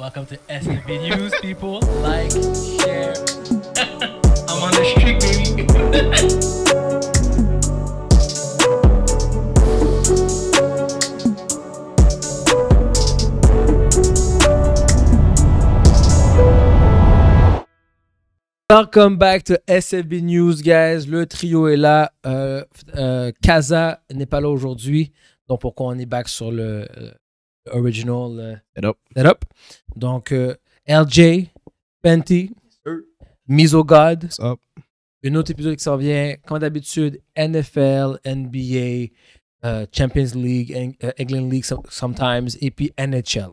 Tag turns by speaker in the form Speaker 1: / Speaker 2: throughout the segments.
Speaker 1: Welcome to SFB News, people. Like, share. I'm on the street, baby. Welcome back to SFB News, guys. Le trio est là. Euh, Kaza euh, n'est pas là aujourd'hui. Donc, pourquoi on est back sur le, euh, original euh, set-up. Donc, euh, LJ, Penty, Misogod. une autre épisode qui s'en vient, comme d'habitude, NFL, NBA, euh, Champions League, England League sometimes, et puis NHL.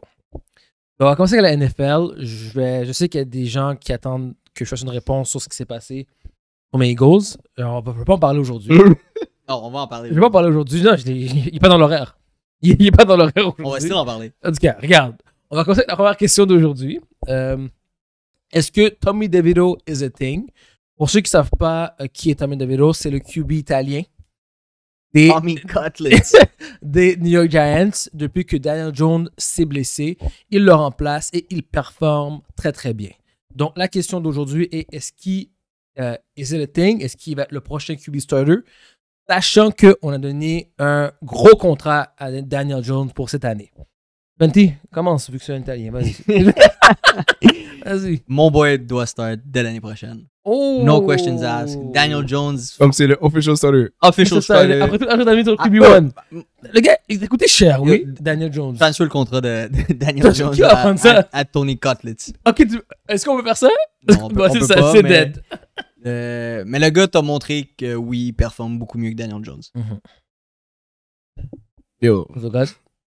Speaker 1: on va commencer avec la NFL. Je, je sais qu'il y a des gens qui attendent que je fasse une réponse sur ce qui s'est passé pour mes Eagles. on ne pas en parler aujourd'hui. non, on va en parler. Je ne vais pas en parler aujourd'hui. Non, il n'est pas dans l'horaire. Il n'est pas dans aujourd'hui. On va essayer d'en parler. En tout cas, regarde. On va commencer avec la première question d'aujourd'hui. Euh, est-ce que Tommy DeVito is a thing? Pour ceux qui ne savent pas euh, qui est Tommy DeVito, c'est le QB italien des, des New York Giants. Depuis que Daniel Jones s'est blessé, il le remplace et il performe très très bien. Donc la question d'aujourd'hui est est-ce qu'il euh, a thing? Est-ce qu'il va être le prochain QB starter? sachant qu'on a donné un gros contrat à Daniel Jones pour cette année. Benti, commence, vu que c'est un Italien, vas-y.
Speaker 2: vas-y. Mon boy doit start dès l'année prochaine. Oh! No questions asked. Daniel Jones.
Speaker 3: Comme c'est le official starter. Official starter.
Speaker 2: Après tout,
Speaker 1: après tout, sur QB1. Le gars, il a coûté cher, oui.
Speaker 2: Euh, Daniel Jones. T'as le contrat de, Daniel Jones à, ça à, Tony Cutlets. Ok,
Speaker 1: est-ce qu'on veut faire ça? Non, on peut,
Speaker 2: ça, pas, c'est mais... dead. Euh, mais le gars t'a montré que oui, il performe beaucoup mieux que Daniel Jones.
Speaker 4: Mm-hmm.
Speaker 3: Yo.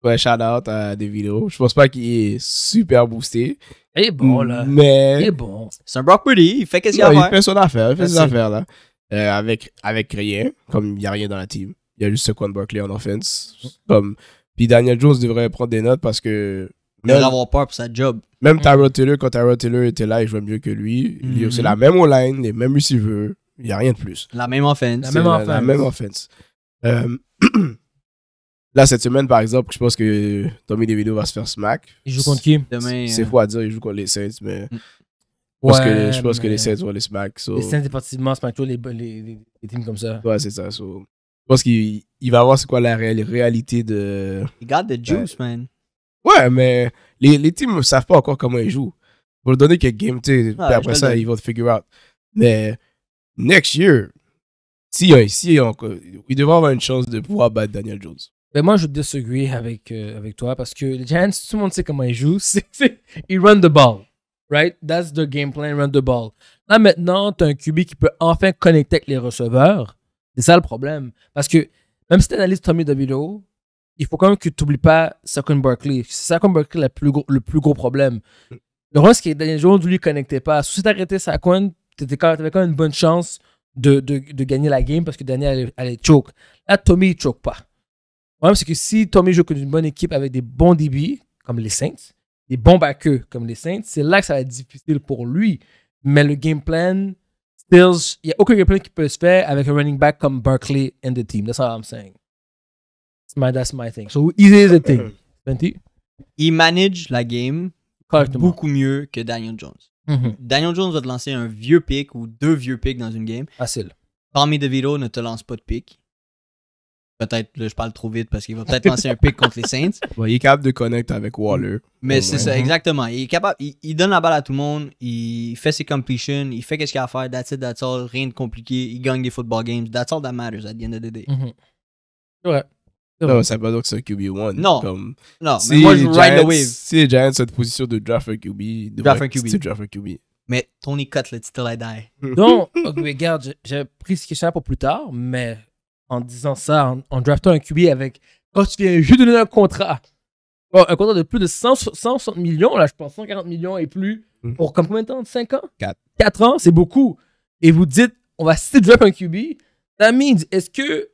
Speaker 3: Ouais, shout out à des vidéos. Je pense pas qu'il est super boosté. Il est bon, là. Mais. Il est bon. C'est un Brock Purdy. Il fait qu'est-ce qu'il a à faire. Il fait son affaire. Il fait ah, ses affaires, là. Euh, avec, avec rien. Comme il n'y a rien dans la team. Il y a juste ce Quan Barkley en offense. Comme. Puis Daniel Jones devrait prendre des notes parce que mais l'avoir peur pour sa job. Même mm. Tyrod Taylor, quand Tyrod Taylor était là, il jouait mieux que lui. C'est mm-hmm. la même online, les mêmes receivers. Il n'y a rien de plus.
Speaker 2: La même offense. La même offense. Euh,
Speaker 3: là, cette semaine, par exemple, je pense que Tommy DeVito va se faire smack. Il joue contre qui Demain. C'est hein. fou à dire, il joue contre les Saints, mais. Mm. que, je pense que les Saints vont les smack. Les Saints,
Speaker 1: effectivement, smack les, les, les, les, teams comme ça. Ouais,
Speaker 3: c'est ça. Je pense qu'il va voir c'est quoi la réalité de. Il garde the juice, man. Ouais, mais les, les teams ne savent pas encore comment ils jouent. Pour le donner quelques games, tu après ça, ils vont te figure out. Mais
Speaker 1: next year, si, si on, il devrait avoir une chance de pouvoir battre Daniel Jones. Mais moi, je disagree avec, euh, avec toi parce que les Giants, tout le monde sait comment ils jouent. c'est ils run the ball. Right? That's the game plan, run the ball. Là, maintenant, tu as un QB qui peut enfin connecter avec les receveurs. C'est ça le problème. Parce que même si tu analyses Tommy DeVito, il faut quand même que tu n'oublies pas Saquon Barkley. Saquon Barkley le plus, gros, le plus gros problème. Le reste, Daniel Jones, lui, ne connectait pas. Si tu arrêté Saquon, tu avais quand même une bonne chance de, de, de, gagner la game parce que Daniel allait, allait choke. Là, Tommy, ne choke pas. Le problème, c'est que si Tommy joue contre une bonne équipe avec des bons débits, comme les Saints, des bons backeux, comme les Saints, c'est là que ça va être difficile pour lui. Mais le game plan, il n'y a aucun game plan qui peut se faire avec un running back comme Barkley and the team. That's all I'm saying my, that's my thing. So easy is thing. Il manage la game
Speaker 2: beaucoup mieux que Daniel Jones. Mm-hmm. Daniel Jones va te lancer un vieux pick ou deux vieux picks dans une game. Facile. Tommy DeVito ne te lance pas de pick. Peut-être, je parle trop
Speaker 3: vite parce qu'il va peut-être lancer un pick contre les Saints. il est capable de connecter avec Waller. Mais c'est ça,
Speaker 2: exactement. Il capable, il, donne la balle à tout le monde, il fait ses completions, il fait qu'est-ce qu'il a à faire, that's it, that's all, rien de compliqué, il gagne des football games, that's all that matters at the end of the day.
Speaker 1: Mm-hmm.
Speaker 4: Ouais.
Speaker 3: Non, ça veut pas dire c'est un QB1. Non. non, si mais Si les Giants sont en position de
Speaker 1: draft un QB,
Speaker 3: draft un QB. un QB.
Speaker 1: Mais Tony Cutlet, still I die. Donc, regarde, j'ai pris ce qui est pour plus tard, mais en disant ça, en, draftant un QB avec. Quand tu viens juste de donner un contrat, un contrat de plus de 160 millions, là, je pense 140 millions et plus, hmm. pour combien de temps 5 ans 4. 4 ans, c'est beaucoup. Et vous dites, on va still draft un QB. That means, est-ce que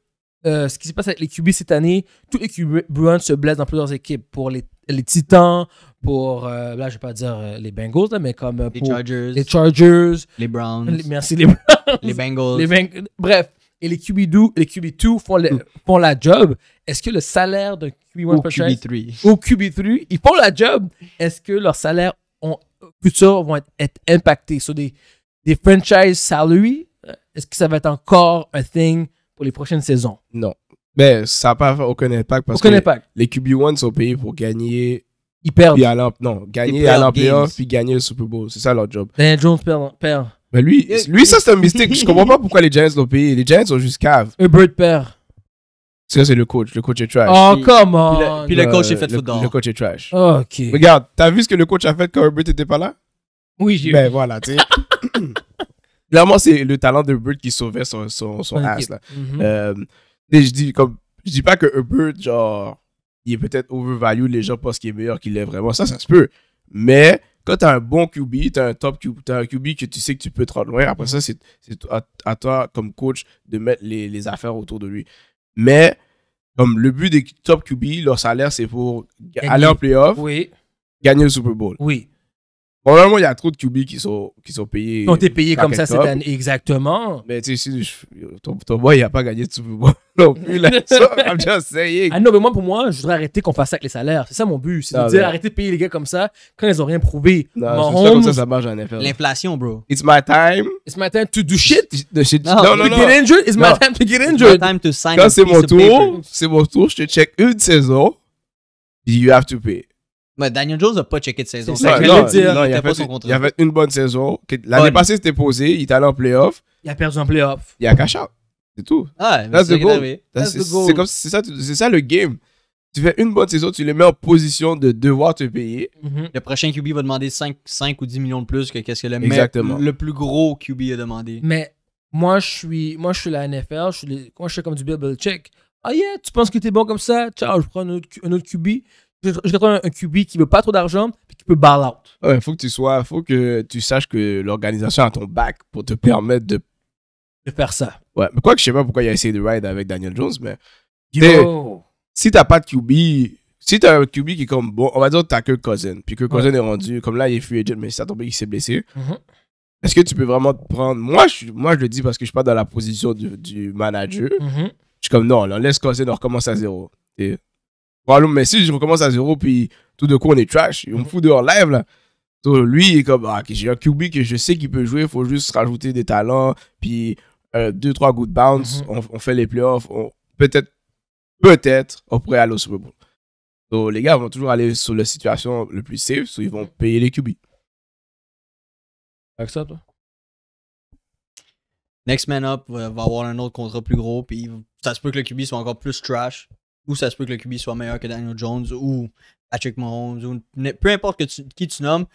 Speaker 1: euh, ce qui se passe avec les QB cette année, tous les QB se blessent dans plusieurs équipes. Pour les, les Titans, pour, euh, là, je vais pas dire euh, les Bengals, mais comme les, Chargers, les Chargers, les Browns. Les, merci, les Browns. Les Bengals. Bref. Et les QB2, les QB2 font, le, la job. Est-ce que le salaire d'un QB1 ou QB3. ou QB3, ils font la job. Est-ce que leurs salaires futurs vont être, impactés sur des, des franchise salaries? Est-ce que ça va être encore un thing? pour les prochaines saisons. Non.
Speaker 3: Mais ça n'a pas
Speaker 1: aucun impact
Speaker 3: parce que les QB1 sont payés pour gagner. Ils perdent. non, gagner à l'ampleur, puis gagner le Super Bowl. C'est ça leur job.
Speaker 1: Daniel Jones perd. perd. Mais lui, lui
Speaker 3: ça c'est un mystique Je comprends pas pourquoi les Giants l'ont payé. Les Giants sont juste cave. Hubert perd. Ça, c'est le coach. Le coach est trash. Oh, comment. come on. Puis, le, coach est euh, fait le, football. Le coach est trash. OK. Regarde, t'as vu ce que le coach a fait quand Hubert était pas là? Oui, j'ai Ben voilà, tu Clairement, c'est le talent de Bird qui sauvait son, son, ass. Mhm. Euh, je dis comme je dis pas que Bird, genre, il est peut-être overvalued, les gens pensent qu'il est meilleur qu'il est vraiment. Ça, ça se peut. Mais quand tu as un bon QB, tu as un top QB, un QB que tu sais que tu peux te loin. Après ça, c'est à, à, toi, comme coach, de mettre les, les, affaires autour de lui. Mais comme le but des top QB, leur salaire, c'est pour aller en playoff, gagner le Super Bowl. Oui. Probablement, il y a trop de QB qui sont, qui sont payés. Non, t'es payé comme ça cette année.
Speaker 1: Exactement.
Speaker 3: Mais tu sais, ton, ton boy, il n'a pas gagné de Super Bowl non plus.
Speaker 1: Là. I'm just saying. Ah non, mais moi, pour moi, je voudrais arrêter qu'on fasse ça avec les salaires. C'est ça mon but. C'est de dire arrêter de payer les gars comme ça quand ils n'ont rien prouvé. Non, c'est ça comme ça, ça marche en effet. L'inflation, bro. It's my time. It's my time to do shit.
Speaker 3: No, no, no. To get injured. It's my time to get injured. It's my time to sign Quand c'est mon tour, c'est mon tour, je te check une saison. You have to pay.
Speaker 2: Mais Daniel Jones n'a pas checké de saison. Ça,
Speaker 3: dire, il, y avait une bonne saison. L'année passée, c'était posé. Il est allé en playoff. Il a perdu en playoff. Il a cash C'est tout. Ah, c'est comme c'est ça, le game. Tu fais une bonne saison, tu les mets en position de devoir te payer. Mm-hmm. Le prochain QB
Speaker 2: va demander 5, 5, ou 10 millions de plus que qu'est-ce que le, Exactement. le plus gros QB a demandé. Mais
Speaker 1: moi, je suis, moi, je suis la NFL, je moi, je suis comme du Bill check. Ah yeah, tu penses que tu es bon comme ça? Ciao, je prends un un autre QB je un, un QB qui veut pas trop d'argent et qui peut ball
Speaker 3: out. Ah faut que tu sois, faut que tu saches que l'organisation a ton back pour te permettre de de faire ça. Ouais, mais quoi que je sais pas pourquoi il a essayé de ride avec Daniel Jones, mais si si t'as pas de QB, si tu as un QB qui est comme bon, on va dire t'as que Cousin, puis que Cousin est rendu comme là il est free agent, mais ça tombé il s'est blessé. Mhm. Est-ce que tu peux vraiment te prendre Moi, je, moi je le dis parce que je suis pas dans la position du, manager. Mhm. Je suis comme non, laisse Cousin, on recommence à zéro mais si je recommence à zéro, puis tout de coup, on est trash, on me mm-hmm. fout dehors live, là. Donc, lui, il est comme, ah, j'ai un QB que je sais qu'il peut jouer, il faut juste rajouter des talents, puis 2 euh, deux, trois good bounce, mm-hmm. on, fait les playoffs, peut-être, peut-être, on pourrait aller au Super Bowl. Donc, les gars vont toujours aller sur la situation le plus safe, où ils vont payer
Speaker 4: les QB. ça toi?
Speaker 2: Next Man Up va avoir un autre contrat plus gros, puis ça se peut que le QB soit encore plus trash, ou ça se peut que le QB soit meilleur que Daniel Jones ou Patrick Mahomes, ou peu importe qui tu nommes,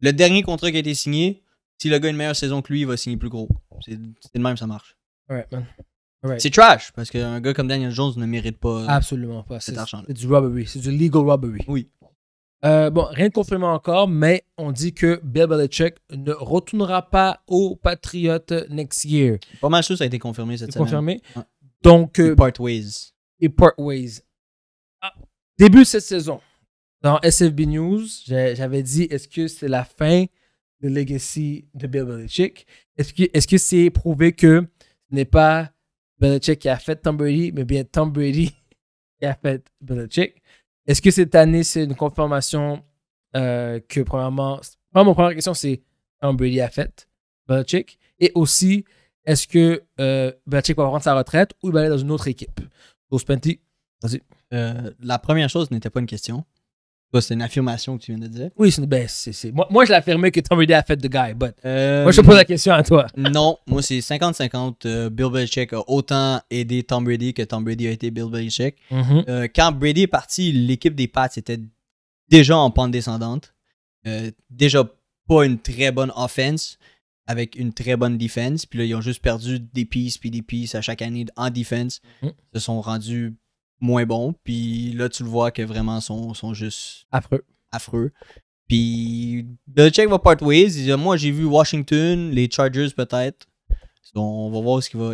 Speaker 2: le dernier contrat qui a été signé, si le gars a une meilleure saison que lui, il va signer plus gros. C'est le même, ça marche. C'est trash, parce qu'un gars comme Daniel Jones ne mérite pas euh, Absolument cet argent
Speaker 1: C'est du robbery, c'est du legal robbery. Oui. Euh, bon, rien de confirmé encore, mais on dit que Bill Belichick ne retournera pas aux Patriots next year. Pas mal sûr, ça a été confirmé cette semaine. Confirmé. Donc, euh, part ways et Portways. Ah. Début cette saison, dans SFB News, j'avais dit est-ce que c'est la fin de legacy de Bill Belichick Est-ce que c'est prouvé que ce n'est pas Belichick qui a fait Tom Brady, mais bien Tom Brady qui a fait Belichick Est-ce que cette année, c'est une confirmation euh, que, premièrement, ma première question, c'est Tom Brady a fait Belichick Et aussi, est-ce que euh, Belichick va prendre sa retraite ou il va aller dans une autre équipe
Speaker 2: euh, la première chose n'était pas une question. c'est une affirmation que tu viens de dire. Oui, c'est ben,
Speaker 1: Moi, je l'affirmais que Tom Brady a fait de guy, but. Euh, Moi, je te pose la question à toi. Non, moi c'est
Speaker 2: 50-50. Euh, Bill Belichick a autant aidé Tom Brady que Tom Brady a été Bill Belichick. Mm-hmm. Euh, quand Brady est parti, l'équipe des Pats était déjà en pente descendante. déjà pas une très bonne offense avec une très bonne défense. Puis là, ils ont juste perdu des pistes, puis des pistes à chaque année en défense. Ils mm. se sont rendus moins bons. Puis là, tu le vois que vraiment, sont, sont juste affreux. affreux. Puis Belichick va part ways. Moi, j'ai vu Washington, les Chargers peut-être.
Speaker 3: On va voir où est-ce qu'il va,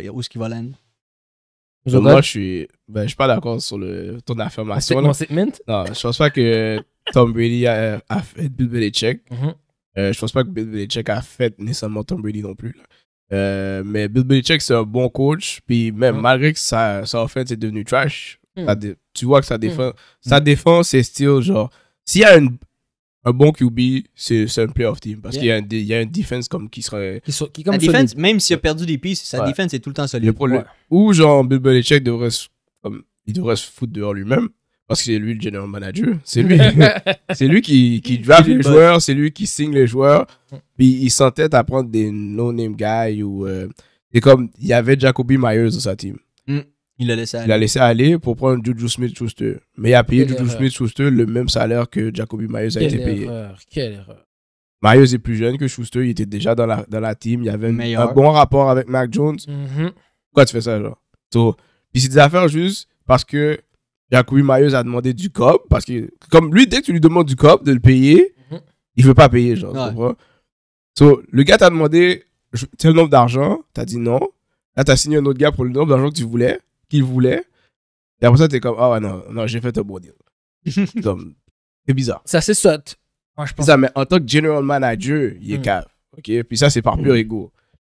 Speaker 3: où Moi, je suis, ben, je suis pas d'accord sur le ton affirmation. statement? Non, je pense pas que Tom Brady a, fait Bill Belichick. Mm-hmm. Euh, je pense pas que Bill Belichick a fait nécessairement Tom Brady non plus. Euh, mais Bill Belichick, c'est un bon coach. Puis même mm. malgré que sa, sa offense est devenue trash, mm. tu vois que sa mm. défense, sa défense c'est style genre. S'il y a un bon QB, c'est un playoff team. Parce qu'il y, y, a une défense comme qui serait. même s'il a perdu des
Speaker 2: pistes,
Speaker 4: sa défense est tout le temps solide.
Speaker 3: Ou genre Bill Belichick devrait, comme, il devrait se foutre dehors lui-même. Parce que c'est lui le general manager, c'est lui, c'est lui qui, qui draft les joueurs, c'est lui qui signe les joueurs. Puis il s'entête à prendre des no-name guys ou euh, c'est comme il y avait Jacoby Myers dans sa team. Hmm. Il l'a laissé aller. Il a laissé aller pour prendre Juju Smith-Schuster, mais il a payé Juju Smith-Schuster le même salaire que Jacoby Myers a été payé. Erreur. Quelle erreur. Myers est plus jeune que Schuster, il était déjà dans la, dans la team, il y avait un bon rapport avec Mac Jones. Quoi mhm. Pourquoi tu fais ça genre? puis c'est des affaires juste parce que Jacoby Myers a demandé du cop parce que, comme lui, dès que tu lui demandes du cop, de le payer, mhm. il veut pas payer, genre, tu comprends? So, le gars t'a demandé tel nombre d'argent, t'as dit non. Là, t'as signé un autre gars pour le nombre d'argent que tu voulais, qu'il voulait. Et après ça, t'es comme, ah ouais, non, non j'ai fait un bon deal. c'est bizarre. Ça, c'est assez Moi, je Ça, mais en tant que general manager, il est mm. cave. OK? Puis ça, c'est par pur mm. ego.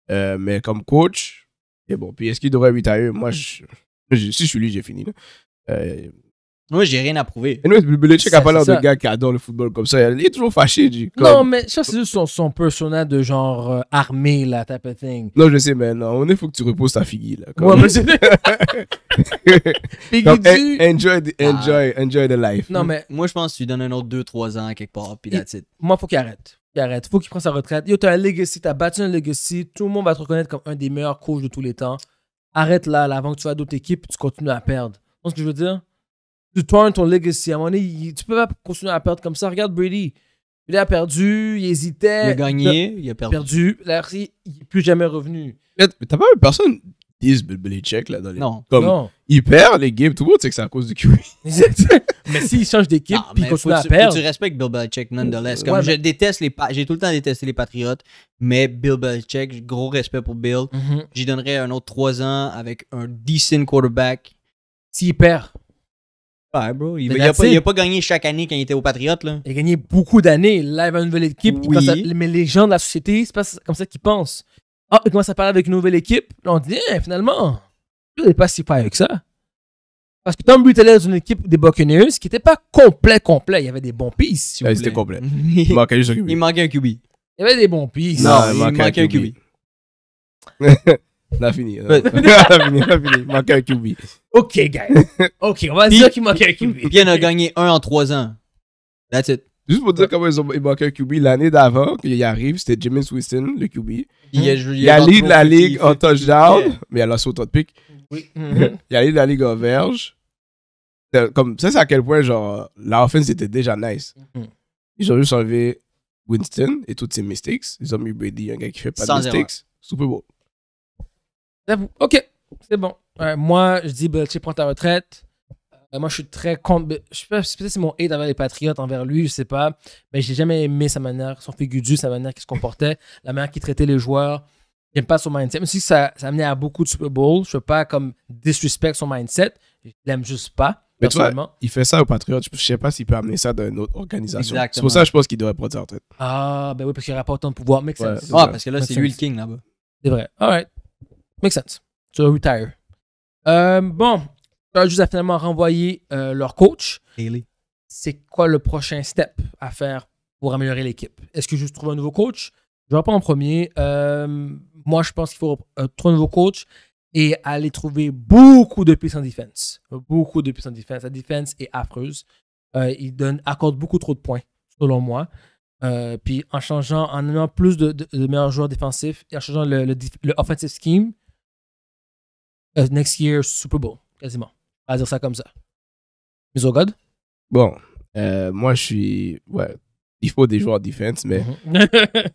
Speaker 3: Euh, mais comme coach, et bon, puis est-ce qu'il devrait eux? Moi, je, je, si je suis lui, j'ai fini. Euh... Moi, j'ai rien à prouver. Et nous, Belichick a pas l'air gars qui adore le football comme ça. Il est toujours fâché. Du Non,
Speaker 1: mais ça, c'est son, son personnage de genre euh, armé, là, type of thing.
Speaker 3: Non, je sais, mais non, il faut que tu reposes ta figue là. Ouais, mais du...
Speaker 2: enjoy, ah. enjoy, enjoy the life. Non, mais moi, je pense que tu donnes un autre 2-3 ans quelque part, puis là, it.
Speaker 1: Moi, faut qu'il arrête. Il arrête. Faut qu'il prenne sa retraite. Yo, t'as un legacy, t'as battu un legacy. Tout le monde va te reconnaître comme un des meilleurs coachs de tous les temps. Arrête là, avant que tu vas d'autres équipes, tu continues à perdre ce que je veux dire? Tu tournes ton legacy. À un moment donné, tu peux pas continuer à perdre comme ça. Regarde Brady. Il a perdu, il hésitait. Il a gagné, il a perdu. perdu il n'est plus jamais revenu. Mais t'as
Speaker 3: pas vu personne disent Belichick là dans les... Non. non. il perd les games, tout le monde sait que c'est à cause du QB.
Speaker 1: mais s'il change d'équipe, puis il continue à perdre. Tu respectes Bill Belichick nonetheless. Comme je
Speaker 2: déteste les j'ai tout le temps détesté les Patriotes, mais Bill Belichick, gros respect pour Bill. Mm-hmm. J'y donnerais un autre 3 ans avec un decent quarterback s'il perd.
Speaker 1: Ouais, bro. Il, n'a pas, pas gagné chaque année quand il était au Patriote, là. Il a gagné beaucoup d'années. Là, il avait une nouvelle équipe. Oui. mais les gens de la société, c'est pas comme ça qu'ils pensent. Ah, il commence à parler avec une nouvelle équipe. Là, on dit, Eh, finalement, il n'est pas si pas que ça. Parce que Tom Brady est dans une équipe des Buccaneers qui n'était pas complet, complet. Il y avait des bons pieces, si C'était complet. Il manquait un QB. Il y avait des bons pistes. Non, ah, il manquait un QB.
Speaker 3: On fini.
Speaker 2: on fini, Il fini. un QB. OK, guys.
Speaker 1: OK, on va dire
Speaker 2: qu'il
Speaker 3: manquait un QB. Bien a gagné un en trois ans. That's it. Juste pour dire comment ils ont manqué un QB, l'année d'avant, qu'il arrive, c'était Jimmy Winston, le QB. Il a, il a la ligue en touchdown, mais il a lancé au de pick. Oui. Il a lead la ligue en verge. Euh, comme, ça, c'est à quel point, genre, la offense était déjà nice. Mhm. Ils ont juste enlevé Winston et toutes ses mistakes. Ils ont mis Brady, un gars qui fait pas de mistakes. Super beau.
Speaker 1: Ok, c'est bon. moi, je dis Belichick bah, prend ta retraite. Euh, moi, je suis très contre. Je sais pas si c'est mon hate envers les Patriotes, envers lui, je sais pas. Mais j'ai jamais aimé sa manière, son du sa manière qu'il se comportait, la manière qu'il traitait les joueurs. J'aime pas son mindset. Même si ça, ça amenait à beaucoup de Super Bowl, je veux pas comme disrespect son mindset. Je l'aime juste pas. Mais
Speaker 3: il fait ça aux Patriotes. Je sais pas s'il peut amener ça une autre organisation. C'est pour ça que je pense qu'il devrait prendre sa retraite.
Speaker 1: Ah, ben oui, parce qu'il n'aurait pas autant de pouvoir. ah, parce que là, c'est lui le king là-bas. C'est vrai. All Make sense. Tu retire. Euh, bon, juste a finalement renvoyé euh, leur coach. C'est quoi le prochain step à faire pour améliorer l'équipe? Est-ce que je trouver un nouveau coach? Je vais pas en premier. Euh, moi, je pense qu'il faut euh, trouver un nouveau coach et aller trouver beaucoup de pistes en defense. Beaucoup de puissance en defense. La defense est affreuse. il donne, accorde beaucoup trop de points, selon moi. puis en changeant, en ayant plus de, meilleurs joueurs défensifs et en changeant le offensive scheme, euh, next year Super Bowl, quasiment. On dire ça comme ça.
Speaker 3: Mise au God? Bon, euh, moi je suis. Ouais, il faut des joueurs de defense, mais. Mm-hmm.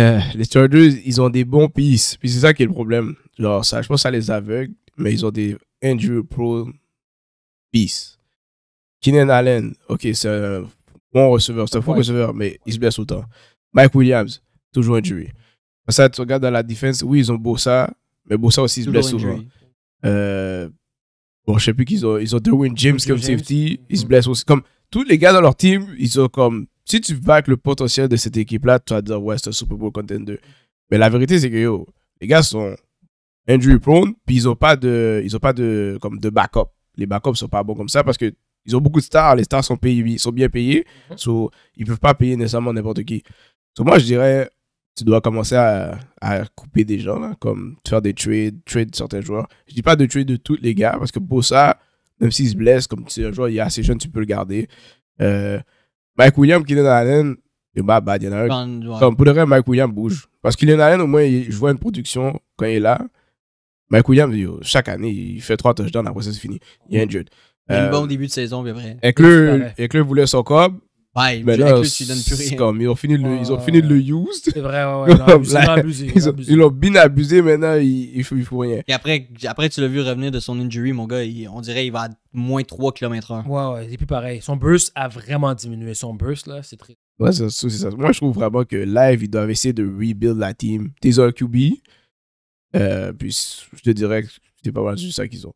Speaker 3: Euh, les Chargers, ils ont des bons pistes. Puis c'est ça qui est le problème. Genre, ça, je pense ça les aveugle, mais ils ont des injury pro pistes. Keenan Allen, ok, c'est un bon receveur, c'est un receveur, mais il se blesse autant. Mike Williams, toujours injury. Ça, tu regardes dans la défense, oui, ils ont beau ça, mais ça aussi se blessent souvent. bon, je sais plus qu'ils ont, ils ont Derwin James comme safety. Ils se mm. blessent aussi. Comme tous les gars dans leur team, ils ont comme. Si tu avec le potentiel de cette équipe-là, tu vas dire, ouais, c'est un Super Bowl contender. Mais la vérité, c'est que les gars sont injury prone, puis ils ont pas de, ils ont pas de, comme de backup. Les backups sont pas bons comme ça parce que ils ont beaucoup de stars, les stars sont payés, sont bien payés, Ils mm-hmm. ne ils peuvent pas payer nécessairement n'importe qui. moi, je dirais, tu dois commencer à, couper des gens, là, comme faire des trades, trade certains joueurs. Je ne dis pas de trades de tous les gars, parce que pour ça, même s'ils se blesse, comme tu sais, un joueur, il est assez jeune, tu peux le garder. Euh, Mike Williams, Kylian Allen, dans pas bad. Il y en a Comme pour le reste, Mike Williams bouge. Parce qu'il Allen, au moins, je vois une production quand il est là. Mike Williams, chaque année, il fait trois touchdowns, après ça, c'est fini. Il est injured. Il a un euh, bon début de saison, bien vrai. et lui voulait son cob. Bye, mais là, c'est tu donnes Comme, ils ont fini de le, ils ont fini le used C'est vrai, ouais, ouais. Ils l'ont abusé. Ils l'ont bien abusé, maintenant, il, ne faut, rien.
Speaker 2: Et après, après tu l'as vu revenir de son injury, mon gars, on dirait qu'il va à moins 3
Speaker 1: km/h. Ouais, ouais, c'est plus pareil. Son burst a vraiment diminué. Son burst, là, c'est très.
Speaker 3: Ouais, c'est ça. Moi, je trouve vraiment que live, ils doivent essayer de rebuild la team. un QB. Euh, puis, je te dirais que c'est pas mal juste ça qu'ils ont.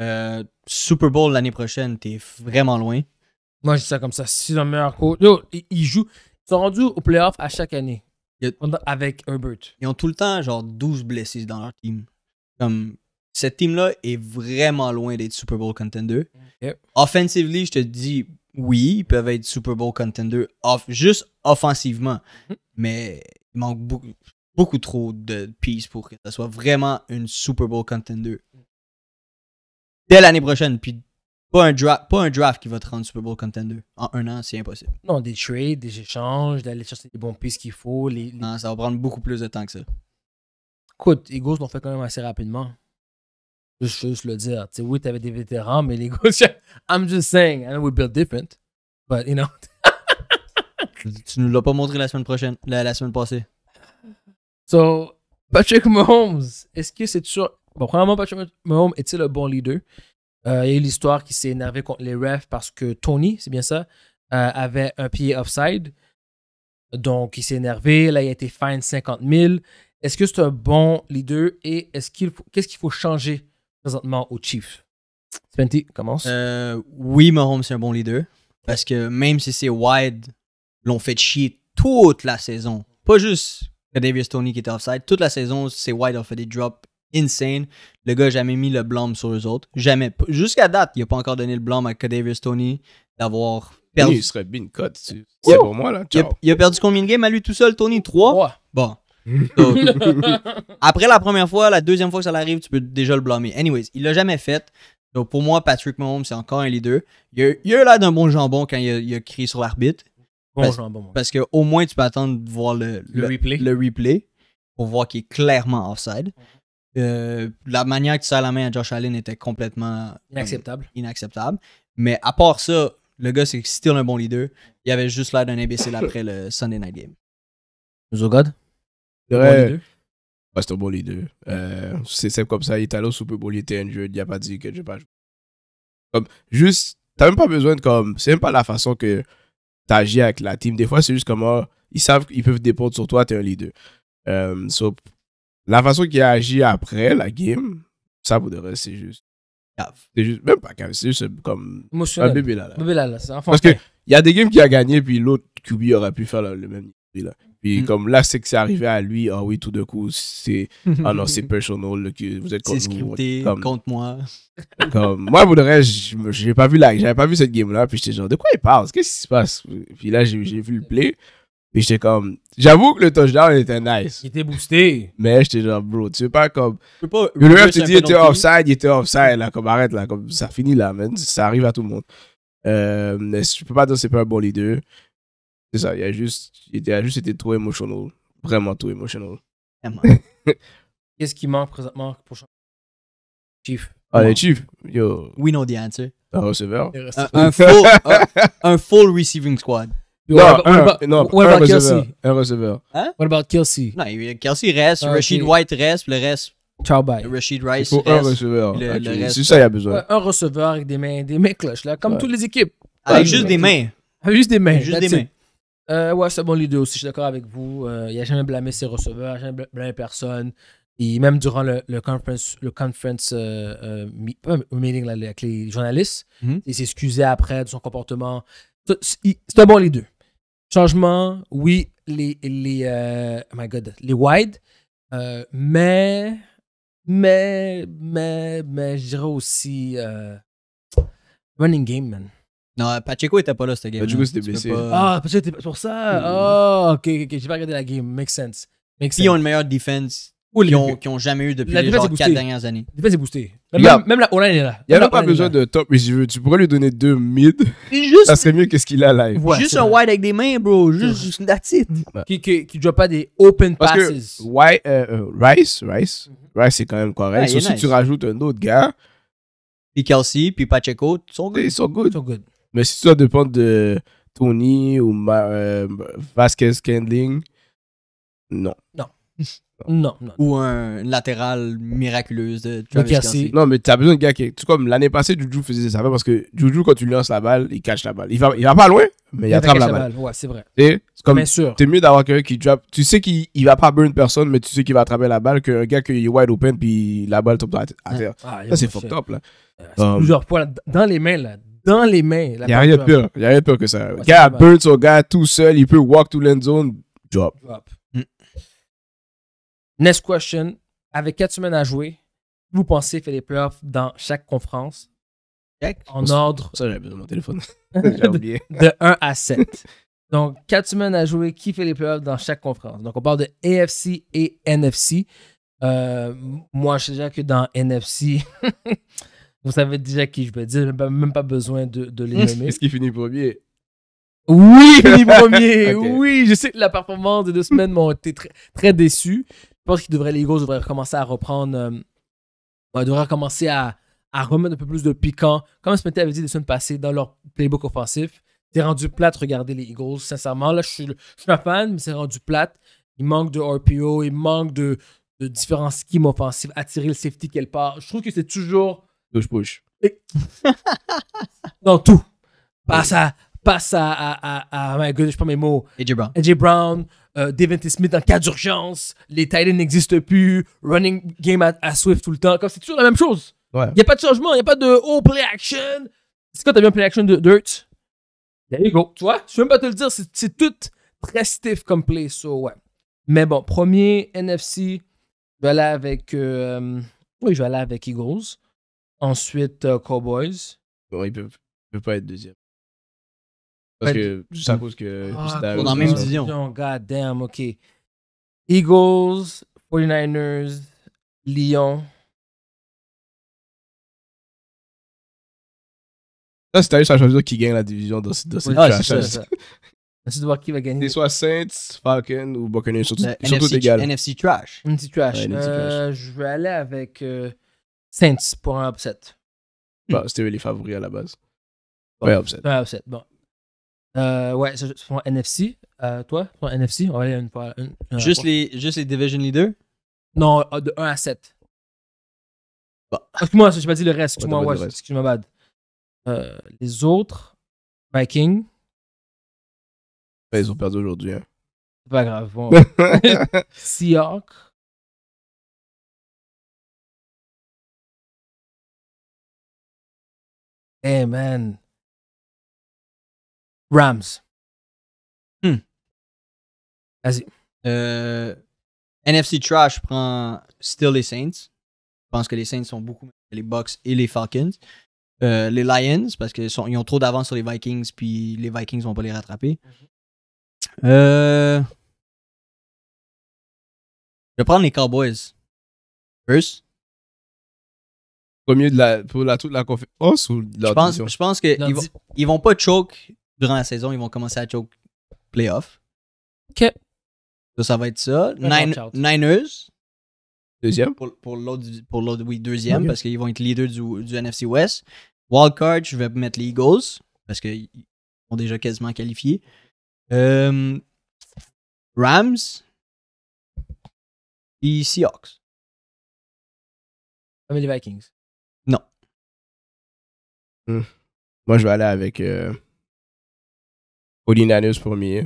Speaker 4: Euh,
Speaker 1: Super Bowl l'année prochaine, t'es vraiment loin. Moi, je dis ça comme ça. C'est un meilleur coach. ils jouent. Ils sont rendus au playoff à chaque année. Avec Herbert. Ils ont tout le temps, genre,
Speaker 2: 12 blessés dans leur team. Comme, cette team-là est vraiment loin d'être Super Bowl contender. Offensively, je te dis, oui, ils peuvent être Super Bowl contender juste offensivement. Mm. Mais il manque beaucoup, trop de pieces pour que ça soit vraiment une Super Bowl contender. Mm. Dès l'année prochaine, puis pas un, draft, pas un draft qui va te rendre Super Bowl contender. En un an, c'est impossible.
Speaker 1: Non, des trades, des échanges, d'aller chercher les bons pistes qu'il faut. Non, ça va prendre beaucoup plus de temps que ça. Écoute, Eagles l'ont fait quand même assez rapidement. veux juste le dire. T'sais, oui, t'avais des vétérans, mais les Eagles, I'm just saying, I know we built different, but you know. tu nous l'as pas montré la semaine prochaine, la, semaine passée. So, Patrick Mahomes, est-ce que c'est sûr? Bon, premièrement, Patrick Mahomes est-il un bon leader? Euh, il y a l'histoire qui s'est énervé contre les refs parce que Tony, c'est bien ça, euh, avait un pied offside. Donc, il s'est énervé. Là, il a été fine 50 000. Est-ce que c'est un bon leader et est-ce qu'il faut, qu'est-ce qu'il faut changer présentement au Chiefs?
Speaker 2: Spenty, commence. Euh, oui, Mahomes, c'est un bon leader. Parce que même si c'est wide, l'ont fait chier toute la saison. Pas juste Davis Tony qui était offside. Toute la saison, c'est wide a fait des drops insane. Le gars n'a jamais mis le blâme sur les autres. Jamais. Jusqu'à date, il n'a pas encore donné le blâme à Kadarius Tony d'avoir perdu. il serait une C'est pour moi, là. Il a, perdu combien de games à lui tout seul, Tony 3 Bon. après la première fois, la deuxième fois que ça arrive, tu peux déjà le blâmer. Anyways, il l'a jamais fait. Donc pour moi, Patrick Mahomes, c'est encore un leader. Il a, il l'air d'un bon jambon quand il a, crié sur l'arbitre. Bon parce, jambon. Parce qu'au moins, tu peux attendre de voir le, replay. le replay pour voir qu'il est clairement offside. Mhm. Euh, la manière que tu as la main à Josh Allen était complètement euh, inacceptable. inacceptable. Mais à part ça, le gars, c'est still un bon leader. Il avait juste l'air d'un imbécile après le Sunday Night Game.
Speaker 1: Nous God? c'est
Speaker 3: un bon leader. Euh, c'est simple comme ça. Il est allé au Super Bowl, il était jeu Il a pas dit que je vais pas jouer. Comme, juste, t'as même pas besoin de comme. C'est même pas la façon que t'agis avec la team. Des fois, c'est juste comment. Oh, ils savent qu'ils peuvent dépendre sur toi, t'es un leader. Euh, la façon qu'il a agi après la game, ça vous devrait c'est juste. C'est juste, même pas grave, c'est juste comme un bébé là. là. Bébé là, là c'est Parce qu'il y a des games qu'il a gagné, puis l'autre QB aurait pu faire le même. Là. Puis mm. comme là, c'est que c'est arrivé à lui, ah oui, tout de coup, c'est. Ah non, c'est personal, que vous êtes contre scripté, vous, comme, contre moi. comme, moi, vous devrez, j'ai pas vu la, j'avais pas vu cette game-là, puis j'étais genre, de quoi il parle Qu'est-ce qui se passe Puis là, j'ai vu le play, puis j'étais comme, j'avoue que le touchdown était nice. Il était boosté. Mais j'étais genre, bro, tu veux pas comme. Tu
Speaker 2: peux pas. Le ref te dit, il était offside,
Speaker 3: il était offside, là, comme arrête, là, comme ça finit, là, man. Ça arrive à tout le monde. Euh, mais je peux pas dire que c'est pas un bon leader. C'est ça, il a juste, il a juste été trop émotionnel. Vraiment trop émotionnel.
Speaker 1: Qu'est-ce qui manque présentement pour Chief? Ah, les
Speaker 2: Chiefs, yo. We know the answer. Un receveur. full, un
Speaker 1: full receiving squad. Non,
Speaker 2: un, about, receveur, Kelsey? Un receveur. Hein? What about Kelsey? Non, Kelsey reste, ah, Rashid White reste, le reste. Ciao, bye. Rashid Rice. Il faut reste, un receveur.
Speaker 4: c'est ça, il y a besoin.
Speaker 1: un receveur avec des mains, des mains cloches, là, comme toutes les équipes. Avec juste des mains. Avec juste des mains. Juste des mains. Euh, ouais, c'est bon, les deux aussi, je suis d'accord avec vous. Euh, il n'a jamais blâmé ses receveurs, il n'a jamais blâmé personne. Et même durant le, le conference, le conference euh, euh meeting là, avec les journalistes, mhm. il s'est excusé après de son comportement. C'est un bon les deux. Changement, oui, les, les, euh, oh my God, les wide, euh, mais, mais, mais, mais, je dirais aussi euh, running game, man.
Speaker 2: Non, Pacheco était pas là, cette game. Pacheco s'était blessé. Ah,
Speaker 1: Pacheco était pour ça. oh, ok, ok, j'ai pas regardé la game. makes sense. Ils ont une meilleure defense qu'ils ont, jamais eu depuis les 4 dernières années. La défense est boostée. Même, là, même, la est là. Il n'y a pas besoin de
Speaker 3: top receiver. Tu pourrais lui donner deux mid. ça serait mieux quest ce qu'il a là
Speaker 1: juste un wide avec des mains, bro. Juste, une that's it. Qui, qui, qui pas des open Parce passes.
Speaker 3: Que, euh, euh, Rice, Rice, Rice, c'est quand même correct. Sauf si tu rajoutes un autre gars. Puis Kelsey,
Speaker 2: puis Pacheco, ils sont good. Ils good. good.
Speaker 3: Mais si ça dépend de Tony ou euh, Vasquez Kendling, non.
Speaker 2: Non. Non, non. Ou un latéral Miraculeux miraculeuse de Travis
Speaker 3: Non, mais t'as besoin de gars qui. Tu comme l'année passée, Juju faisait ça parce que Juju, quand tu lances la balle, il cache la balle. Il va, il va pas loin, mais il, attrape la, balle. Ouais, c'est vrai. C'est comme. Bien sûr. T'es mieux d'avoir quelqu'un qui drop. Tu sais qu'il il va pas burn personne, mais tu sais qu'il va attraper la balle qu'un gars qui est wide open puis la balle tombe à, terre. Ah, c'est fucked up, là.
Speaker 1: Euh, c'est um, plusieurs dans les mains, là dans les mains. Il n'y a rien de pire
Speaker 3: Il n'y a rien de pire que ça. Ouais, gars burn son gars tout seul, il peut walk to land zone, drop.
Speaker 1: drop. Next question. Avec quatre semaines à jouer, vous pensez faire les playoffs dans chaque conférence en ordre.
Speaker 3: Ça, j'avais besoin de mon téléphone. J'ai oublié. De, 1 à
Speaker 1: 7. Donc, quatre semaines à jouer, qui fait les playoffs dans chaque conférence. Donc, on parle de AFC et NFC. Euh, moi, je sais déjà que dans NFC, vous savez déjà qui je vais dire, Je pas, même pas besoin de, les nommer. Est-ce qu'il finit premier
Speaker 4: Oui, il finit premier
Speaker 1: Oui, je sais que la performance des deux semaines m'ont été très, très je pense que les Eagles devraient commencer à reprendre. Euh, devraient commencer à, remettre un peu plus de piquant. Comme Smithy avait dit des semaines passées dans leur playbook offensif, c'est rendu plate regarder les Eagles, sincèrement. Là, je suis, un fan, mais c'est rendu plate. Il manque de RPO, il manque de, différents schemes offensifs, attirer le safety quelque part. Je trouve que c'est toujours.
Speaker 3: bouche push.
Speaker 1: dans tout. Passe ça passe à, à, à, à my je prends mes mots. AJ Brown. AJ Brown, euh, Smith en cas d'urgence, les Titans n'existent plus, running game à, Swift tout le temps. c'est toujours la même chose. Il n'y a pas de changement, il n'y a pas de oh play action. C'est quand t'as bien play action de Dirt. There go. Tu vois, je peux même pas te le dire, c'est tout très stiff comme play, so ouais. Mais bon, premier NFC, je vais aller avec. Euh, oui, je vais aller avec Eagles. Ensuite, euh, Cowboys.
Speaker 3: il peut, peut pas être deuxième.
Speaker 1: Parce que, ah, juste à cause que. on a même division.
Speaker 4: God damn, OK. Eagles, 49ers, Lyon. Là, c'est à ça choisir qui gagne la division dans, dans cette c'est ça. C'est de voir
Speaker 3: qui va gagner. C'est soit Saints, Falcons ou Buccaneers, surtout, surtout égal. NFC Trash. NFC Trash. Euh,
Speaker 1: je vais aller avec euh, Saints pour un upset. Bah, C'était les favoris à la base. Ouais, upset. Ouais, upset. Bon. Euh, ouais, c'est NFC. Euh, toi, pour NFC, on va aller une fois. juste, les, juste les Division Leaders Non,
Speaker 4: euh, de 1 à 7. Bah. Excuse-moi, je n'ai pas dit le reste. Excuse-moi, ouais, excuse-moi, bad. Euh, les autres, Viking ils ont perdu aujourd'hui. Hein. C'est pas grave. Bon. Seahawks. Hey eh, man, Rams. Hmm. Vas-y. Euh, NFC Trash prend
Speaker 2: still les Saints. Je pense que les Saints sont beaucoup les Bucks et les Falcons. Euh, les Lions, parce qu'ils ils ont trop d'avance sur les Vikings, puis les Vikings vont pas les rattraper. Mhm.
Speaker 4: Euh, je vais prendre les Cowboys. First. Premier de la, pour la, toute la conférence oh, ou
Speaker 2: je pense, je pense qu'ils ne ils vont pas choke durant la saison, ils vont commencer à choke playoff. OK. Ça, ça va être ça. Niners. Deuxième. Pour, pour l'autre, pour l'autre, oui, deuxième, parce qu'ils vont être leaders du, du NFC West. Wildcard, je vais mettre les Eagles, parce qu'ils sont déjà quasiment qualifiés.
Speaker 4: Euh, Rams. Et Seahawks. Comme les Vikings. Non. Hmm. Moi, je vais aller avec euh, 49 premier.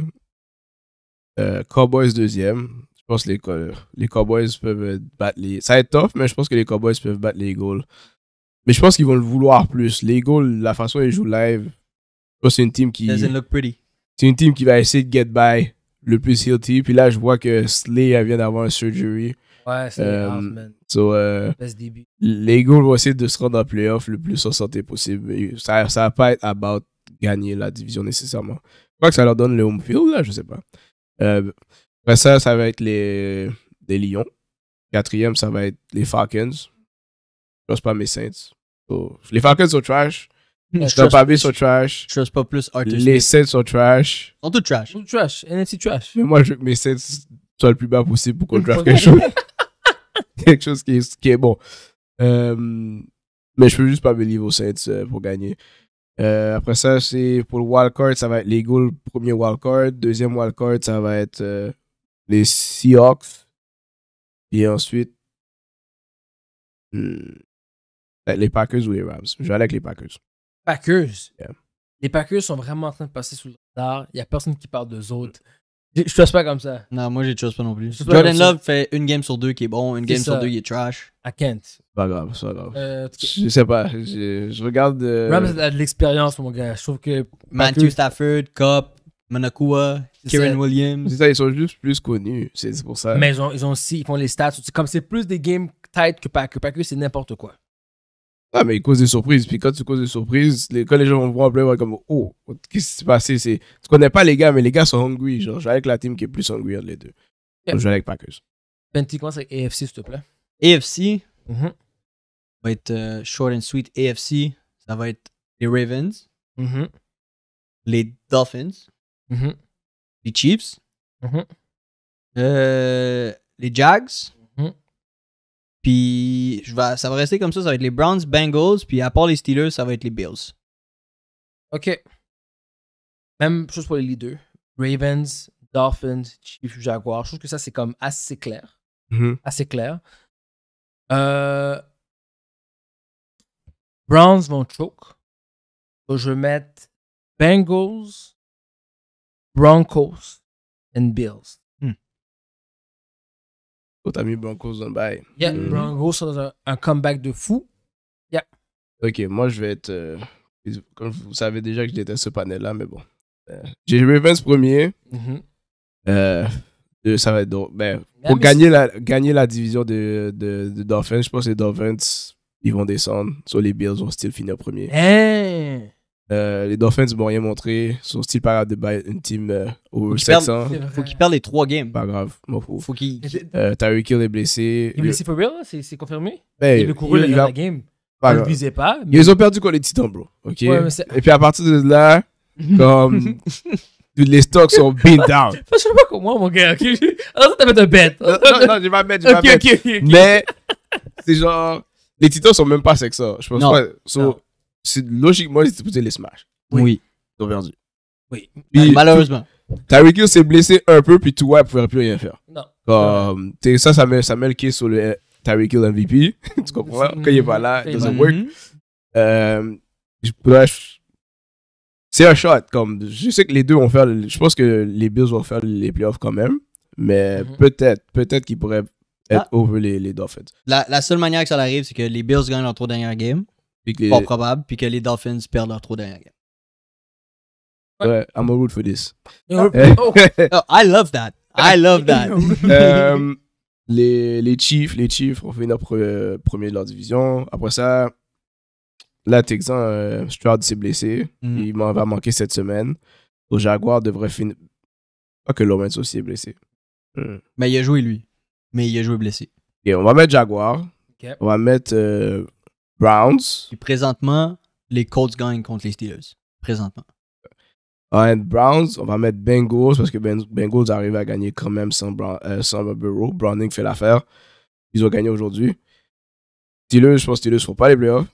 Speaker 3: Euh, Cowboys deuxième. Je pense que les, Cowboys peuvent euh, battre les. Ça va être tough, mais je pense que les Cowboys peuvent battre les Eagles. Mais je pense qu'ils vont le vouloir plus. Les Eagles, la façon dont ils jouent live, c'est une team qui. Doesn't look pretty. C'est une team qui va essayer de get by le plus healthy. Puis là, je vois que Slay vient d'avoir un surgery. Ouais, c'est euh, so, début. Les Eagles vont essayer de se rendre en playoff le plus en santé possible. Ça ne va pas être about gagner la division nécessairement. Je crois que ça leur donne le home field, là, je sais pas. Euh, après ça, ça va être les, les Lions. Quatrième, ça va être les Falcons. Je ne pense pas mes Saints. les Falcons sont trash. Les hmm. pas sont trash. Je pas plus Les Saints sont trash.
Speaker 1: En tout trash. Ils sont trash. NFC trash. Mais moi, je
Speaker 3: veux que mes Saints soient le plus bas possible pour qu'on draft quelque chose. quelque chose qui est, bon. Euh, mais je ne peux juste pas me livrer aux Saints euh, pour gagner. Euh, après ça, c'est pour le wildcard, ça va être les Eagles, premier wildcard. Deuxième wildcard, ça va être euh, les Seahawks. Puis ensuite, hmm, les Packers ou les Rams. Je vais aller avec les Packers.
Speaker 1: Packers? Les Packers sont vraiment en train de passer sous le radar. Il n'y a personne qui parle d'eux autres. Je ne chose pas comme ça.
Speaker 2: Non, moi, je ne chose pas non plus. Jordan Love fait une game sur deux qui est bon, une game sur deux qui est trash. I can't.
Speaker 3: Pas grave, pas grave. Euh, je sais pas. Je, je regarde. Euh...
Speaker 2: Rams
Speaker 1: a de l'expérience, mon gars. Je trouve que. Matthew
Speaker 2: Stafford, Cup, Manakua,
Speaker 1: Kieran Williams. C'est
Speaker 3: ça, ils sont juste plus connus. C'est pour ça.
Speaker 2: Mais ils,
Speaker 1: ont, ils ont aussi, ils font les stats. Comme c'est plus des games tight que Packers, que c'est n'importe quoi.
Speaker 3: Ah, mais il cause des surprises. Puis quand tu causes des surprises, les, quand les gens vont voir, ils vont comme Oh, qu'est-ce qui s'est passé c'est, Tu connais pas les gars, mais les gars sont hungry. Genre, je que avec la team qui est plus hungry entre les deux. Yep. Donc, je joue avec Packers.
Speaker 1: tu commence avec AFC, s'il te plaît.
Speaker 2: AFC mm mm-hmm. va être euh, short and sweet. AFC, ça va être les Ravens, mm-hmm. les Dolphins, mm-hmm. les Chiefs, euh, les Jags, puis je vais, ça va rester comme ça. Ça va être les Browns, Bengals. Puis à part les Steelers, ça va être les
Speaker 1: Bills. OK. Même chose pour les leaders. Ravens, Dolphins, Chiefs, Jaguars. Je trouve que ça, c'est comme assez clair. Mm-hmm. Assez clair.
Speaker 4: Euh, Browns vont choke. Je vais Bengals, Broncos et Bills t'as mis Broncos dans le bail.
Speaker 1: Yeah, mm-hmm. un, comeback de fou. Yeah.
Speaker 3: Ok, moi je vais être. Euh, comme vous savez déjà que j'étais ce panel-là, mais bon. Euh, j'ai Ravens premier. Mm-hmm. Euh, ça va être donc. Ben, pour gagner la, gagner la division de, de, Dolphins, je pense que les Dolphins, ils vont descendre. Sur les Bills vont still finir premier. Hey. Hein? Euh, les Dolphins m'ont rien montré. Ils sont still pas capables de battre une team euh, au 700. faut qu'ils perdent les trois games. Pas grave. faut, faut qu'il. Euh, Tyreek Hill est blessé. Il est blessé
Speaker 1: for real C'est confirmé ben, Il le couru la, game. Pas ne pas.
Speaker 3: Ils ont perdu contre les Titans, bro. OK Et puis à partir de là, comme. les stocks sont been down.
Speaker 1: Je sais pas comment, mon gars. Okay? Alors, ah, ça, t'as mettre un bet. Non, non, je vais pas mettre. Je vais
Speaker 3: Mais, c'est genre. Les Titans sont même pas sexy. Hein. Je pense non. pas logiquement, moi j'ai supposé les smash. Oui. oui. Ils ont perdu. Oui. Ben, malheureusement. Tyreek Hill s'est blessé un peu, puis tout, ouais, il pouvait plus rien faire. Non. Comme, ça, ça met, ça met le pied sur le Tyreek Hill MVP. tu comprends? Mm-hmm. Quand il est pas là, mm-hmm. it doesn't mm-hmm. work. Euh, pourrais... c'est un shot. Comme, je sais que les deux vont faire, je pense que les Bills vont faire les playoffs quand même, mais peut-être, peut-être qu'ils pourraient être au ah. over les, les Dolphins.
Speaker 2: La, la, seule manière que ça arrive, c'est que les Bills gagnent leur trois dernières games. Pas probable, puis que les
Speaker 3: Dolphins perdent leur trois Ouais, I'm a root for this. Euh, oh. Oh, I love that. I love that. Euh, les, les Chiefs, les Chiefs ont fait notre premier de leur division. Après ça, là, Texan, euh, Stroud s'est blessé. Mm. Il m'en va manquer cette semaine. Au Jaguar devrait finir. Pas que Lawrence aussi est blessé. Mm. Mais il a joué lui. Mais il a joué blessé. Et on va mettre Jaguar. On va mettre euh, Browns. Et présentement, les Colts gagnent contre les Steelers. Présentement. les Browns, on va mettre Bengals parce que ben, Bengals arrive à gagner quand même sans, euh, Browning fait l'affaire. Ils ont
Speaker 4: gagné aujourd'hui. Steelers, je pense que Steelers ne font pas les playoffs.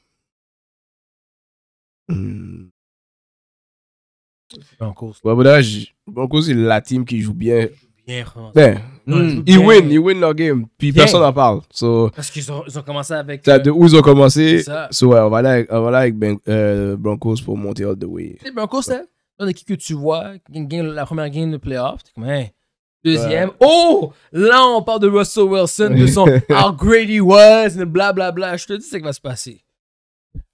Speaker 4: c'est hmm. la
Speaker 3: team qui joue bien Hein, ben, hmm. bien. Ben, ils win, ils win leur game. Puis personne n'en parle. Parce qu'ils ont, commencé avec. Ça, de euh, où ils ont commencé. So, ça, on va là, avec, on avec ben, euh, Broncos pour monter all the way.
Speaker 1: Les Broncos, c'est l'un des que tu vois, la première game de playoff. T'es comme, hey. Deuxième. Oh! Là, on parle de Russell Wilson, de son How great he was, et blablabla. Je te dis ce qui va se passer.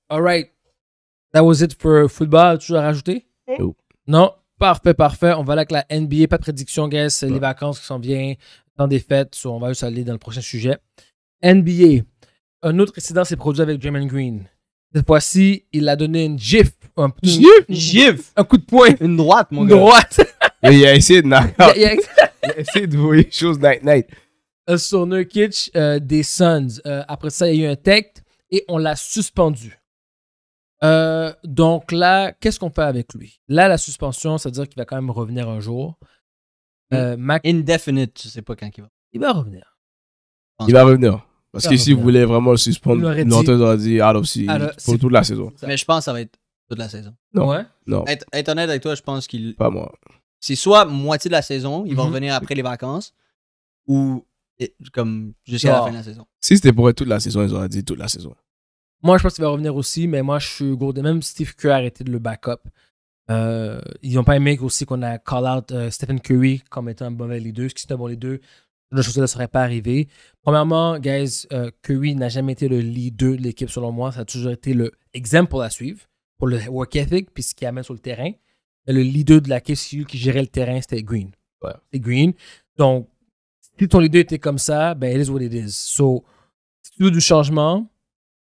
Speaker 1: All right. That was it for football. Tu as rajouter? Non. Parfait, parfait. On va là avec la NBA. Pas de prédiction, guys. les vacances qui s'en viennent, dans des fêtes. on va juste aller dans le prochain sujet. NBA. Un autre incident s'est produit avec Draymond Green. Cette fois-ci, il a donné une gif. Un, gif? Un coup de poing. Une droite, mon gars. Une droite. il a
Speaker 3: essayé de
Speaker 4: knock
Speaker 1: Il a, essayé de les choses night-night. Euh, euh, des Suns. Euh, après ça, il y a eu un texte et on l'a suspendu. Euh, donc là, qu'est-ce qu'on fait avec lui? Là, la suspension, ça veut dire qu'il va quand même revenir un jour. Mm. Euh, Indefinite, je sais pas quand il va. Il va revenir.
Speaker 3: Il va revenir. Parce que vous voulez vraiment le suspendre, Nantes aurait dit, alors pour toute la saison.
Speaker 2: Mais je pense que ça va être toute la saison. Non. non. Être, honnête avec toi, je pense qu'il. Pas moi. C'est soit moitié de la saison, il va mhm. revenir après les vacances, ou comme jusqu'à la fin de la saison.
Speaker 3: Si c'était pour être toute la saison, ils auraient dit toute la saison.
Speaker 1: Moi, je pense qu'il va revenir aussi, mais moi, je suis gros. Même Steve Curry a arrêté de le backup. up euh, ils n'ont pas aimé aussi qu'on a call-out euh, Stephen Curry comme étant un mauvais leader. Ce qui c'était un bon les deux, la chose ne serait pas arrivé. Premièrement, guys, euh, Curry n'a jamais été le leader de l'équipe selon moi. Ça a toujours été l'exemple pour la suivre, pour le work ethic, puis ce qu'il amène sur le terrain. le leader de l'équipe, celui qui gérait le terrain, c'était Green. Ouais. C'était Green. Donc, si ton leader était comme ça, ben it is what it is. So, si du changement,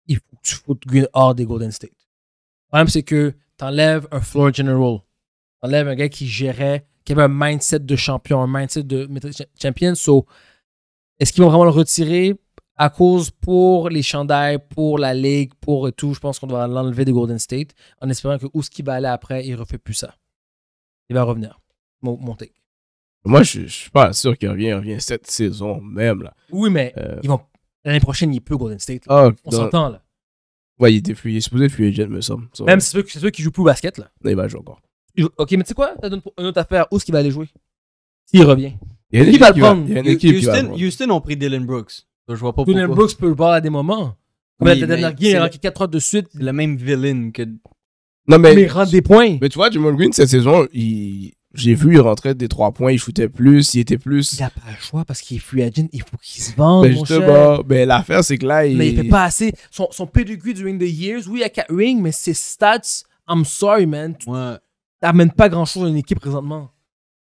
Speaker 1: il faut que tu foutes hors des Golden State. Le problème, c'est que tu enlèves un floor general. Tu enlèves un gars qui gérait, qui avait un mindset de champion, un mindset de champion. So, est-ce qu'ils vont vraiment le retirer à cause pour les chandails, pour la ligue, pour tout? Je pense qu'on doit l'enlever des Golden State en espérant que qui va aller après, il ne refait plus ça. Il va revenir. Mon,
Speaker 3: Moi, je, ne suis pas sûr qu'il revient, cette saison même. Là. Oui, mais euh, ils vont
Speaker 1: L'année prochaine, il peut Golden State. Ah, on s'entend, là.
Speaker 3: Ouais, il, était free- il est supposé être free agent, me semble. Ça, Même si c'est
Speaker 1: ceux, c'est qui jouent plus au basket, là. Il va jouer encore. Ok, mais tu sais quoi? Ça donne une autre affaire. Où est-ce qu'il va aller jouer?
Speaker 4: S'il revient. Il va le prendre? Il y a une équipe va Houston,
Speaker 1: Houston ont pris Dylan Brooks. Je vois pas Dylan Brooks peut le voir à des moments. Comme la dernière game, il a 4 heures de suite. C'est le même villain que. Non, mais, Mais il rend des points. mais tu vois, Jamal Green, cette
Speaker 3: saison, il, j'ai vu, il rentrait des trois points, il shootait plus, il était plus. Il n'a pas le choix parce qu'il est
Speaker 1: free agent, il faut qu'il se vende. Ben, mon justement, mais ben,
Speaker 3: l'affaire, c'est que là, il. Mais il fait pas
Speaker 1: assez. Son, son during the years, oui, il a 4 rings, mais ses stats, I'm sorry, man. Ouais. T'amènes pas grand chose à une équipe présentement.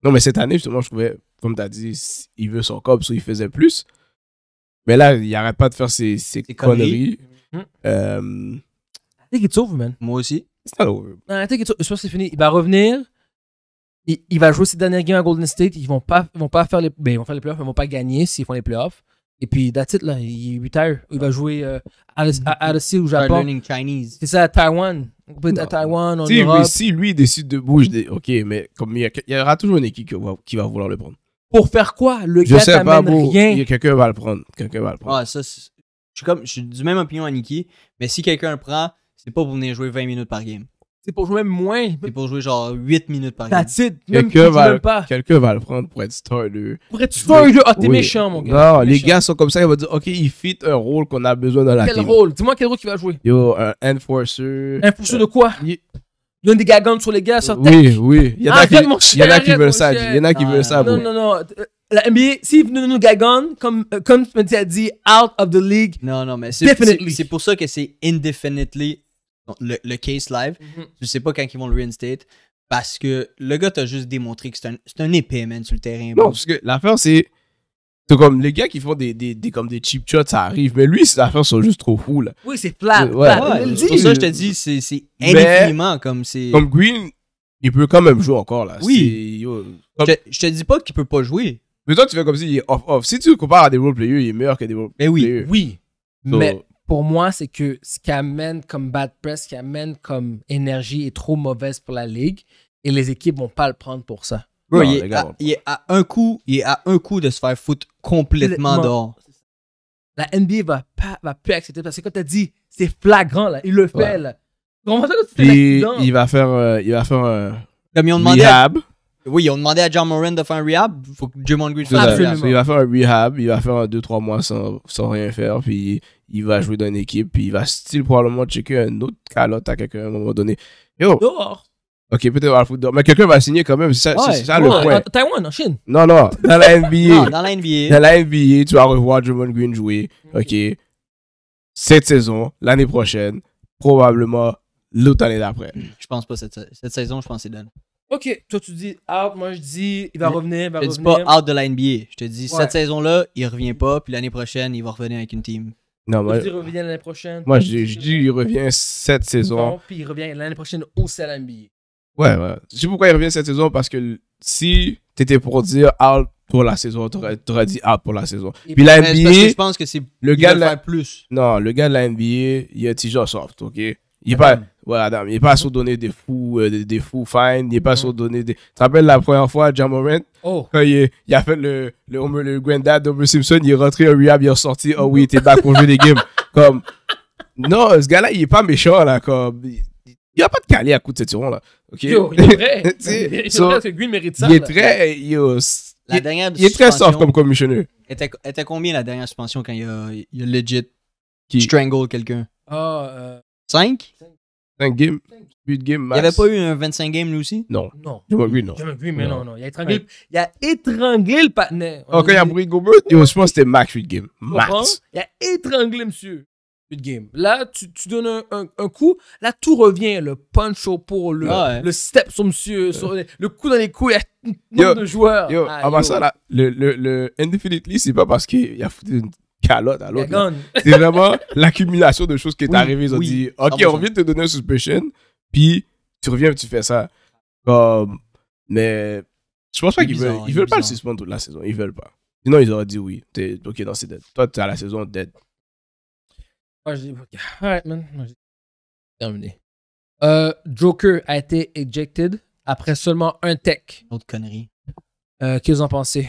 Speaker 1: Non, mais cette année,
Speaker 3: justement, je trouvais, comme tu as dit, il veut son cop, soit il faisait plus. Mais là, il arrête pas de faire ses, conneries. Mhm. euh... I think it's over, man. Moi aussi. It's not over.
Speaker 1: I think it's over. Je pense que c'est fini. Il va revenir il, va jouer ses dernières games à Golden State. Ils vont pas, vont pas faire les, ben, ils vont faire les playoffs, ils vont pas gagner s'ils font les playoffs. Et puis, that's it, là. Il 8h Il va jouer euh, à, à, ou au Japon. Chinese. C'est ça, à Taïwan. À Taïwan, en Europe. Lui, si
Speaker 3: lui décide de bouger, ok, mais comme il y, aura toujours une équipe qui va, vouloir le prendre.
Speaker 1: Pour faire quoi Le je gars sais pas, y
Speaker 3: rien. Quelqu'un va le prendre. Quelqu'un va le
Speaker 1: prendre. Ah, ça,
Speaker 2: je suis, comme, je suis du même opinion à Niki, mais si quelqu'un le prend, c'est pas pour venir jouer 20 minutes par game. C'est pour jouer même moins. C'est pour jouer genre 8 minutes par game. Quelqu'un va, quelqu'un
Speaker 3: va le prendre pour être starter. Pour être starter? Ah, t'es méchant, mon gars. Non, les gars sont comme ça, ils vont dire, OK, il fit un rôle qu'on a besoin dans la Quel rôle?
Speaker 1: Dis-moi quel rôle qu'il va jouer.
Speaker 3: Yo, un enforcer. Enforcer
Speaker 1: de quoi? donne des gagantes sur les gars, sur Oui,
Speaker 3: oui. Il y en a ah, qui, y en a qui veulent ça. Il y en a qui veulent ça. Ah, non, non,
Speaker 1: non. La NBA, s'ils venaient nous gagantes, comme, euh, comme tu m'as dit, out of the league.
Speaker 2: Non, non, mais c'est, c'est pour ça que c'est indefinitely le, le case live. je mhm. sais pas quand ils vont le reinstate. Parce que le gars t'a juste démontré que c'est un, un, épée,
Speaker 3: man, sur le terrain. Non, parce que l'affaire, c'est. C'est comme les gars qui font des, des, des, comme des cheap shots, ça arrive. Mais lui, l'affaire, affaires sont juste trop fous. Là.
Speaker 2: Oui, c'est plat, Ouais, ça, je te dis, c'est
Speaker 3: indéfiniment comme c'est. Comme Green, il peut quand même jouer encore. là. Oui. je, te, te dis pas qu'il peut pas jouer. Mais toi, tu fais comme si il est off-off. Si tu compares à des role il est meilleur que des roleplayers. Ben mais oui,
Speaker 1: oui. mais pour moi, c'est que ce qui amène comme bad press, ce qui amène comme énergie est trop mauvaise pour la ligue et les équipes vont pas le prendre pour ça. il,
Speaker 2: est à, un coup, il est un coup de se faire foutre complètement dehors.
Speaker 1: La NBA va va plus accepter parce que quand t'as dit, c'est flagrant là, il le fait là. il
Speaker 3: va faire, un euh, il va faire. Euh, oui, ils ont demandé à John Moran de faire un rehab. faut que Jamon Green fasse un rehab. Il va faire un rehab, il va faire un 2-3 mois sans, sans, rien faire, puis il va jouer dans une équipe, puis il va style probablement checker un autre calotte à quelqu'un à un moment donné. Yo! Dehors. Ok, peut-être foot Mais quelqu'un va signer quand même, c'est ça, le point.
Speaker 1: Taïwan, en Chine.
Speaker 3: Non, non, dans la NBA. dans la NBA. Dans la NBA, tu vas revoir Jamon Green jouer. Mm-hmm. Ok. Cette saison, l'année prochaine, probablement l'autre année d'après.
Speaker 2: Je pense pas cette, cette saison, je pense que c'est done.
Speaker 1: OK, toi tu dis out, moi je dis il va revenir, il va je revenir. dis
Speaker 2: pas out de la NBA. Je te dis cette saison-là, il revient pas, puis l'année prochaine, il va revenir avec une
Speaker 3: team. Non, moi, je dis revient l'année prochaine. Moi, je, dis, il revient cette saison.
Speaker 1: puis il revient l'année prochaine aussi à la NBA.
Speaker 3: Ouais, ouais. Je sais pourquoi il revient cette saison parce que si t'étais pour dire out pour la saison, tu aurais dit out pour la saison. puis la NBA. je pense que c'est. Le gars de la... plus. Non, le gars de la NBA, il est déjà Soft, OK? Il est pas. Voilà, il n'est pas donner des fous, euh, des, fous fines, il n'est pas mm donner des. Tu te rappelles la première fois, Jamorant, oh. quand il, il, a fait le, le, dad le Simpson, il est rentré au rehab, il est sorti, oh oui, il était back pour jouer des games. Comme, non, ce gars-là, il n'est pas méchant, là, comme, il n'y a pas de calé à coup de tiron là. ok il est vrai. il vrai que Green mérite ça. Il est très. il, est très soft comme commissionneur.
Speaker 2: Était, était combien la dernière suspension quand il a, il legit qui... strangle quelqu'un Oh, ah, 5 euh, 5 games.
Speaker 3: 8 games max. Il n'y avait pas eu un 25 games lui aussi Non.
Speaker 2: Non. Jamal vu non. mais non, non. non.
Speaker 1: Il, a étranglé, ouais. il a étranglé le partenaire. Ok, il
Speaker 3: y a pris Gobert. Et je pense c'était max 8 games. Max.
Speaker 1: Il a étranglé, monsieur. 8 games. Là, tu, tu donnes un, un, un, coup. Là, tout revient. Le punch au pour, le, ah le step sur monsieur, sur, le coup dans les couilles. Il y a nombre de joueurs. Yo, ah, avant yo. ça, là,
Speaker 3: le, le, le Indefinitely, c'est pas parce qu'il a foutu une à C'est vraiment l'accumulation de choses qui est arrivée. Ils ont dit, ah, OK, on vient de te donner un suspicion, puis tu reviens et tu fais ça. Comme, mais je pense pas qu'ils veulent, pas le suspendre toute la saison. Ils veulent pas. Sinon, ils auraient dit oui. T'es, OK, dans c'est dead. Toi, t'es à la saison dead.
Speaker 1: Moi, je dis, ok, man. Terminé. Euh, Joker a été ejected après seulement un tech. Autre connerie. Euh, Qu'est-ce que vous en pensez?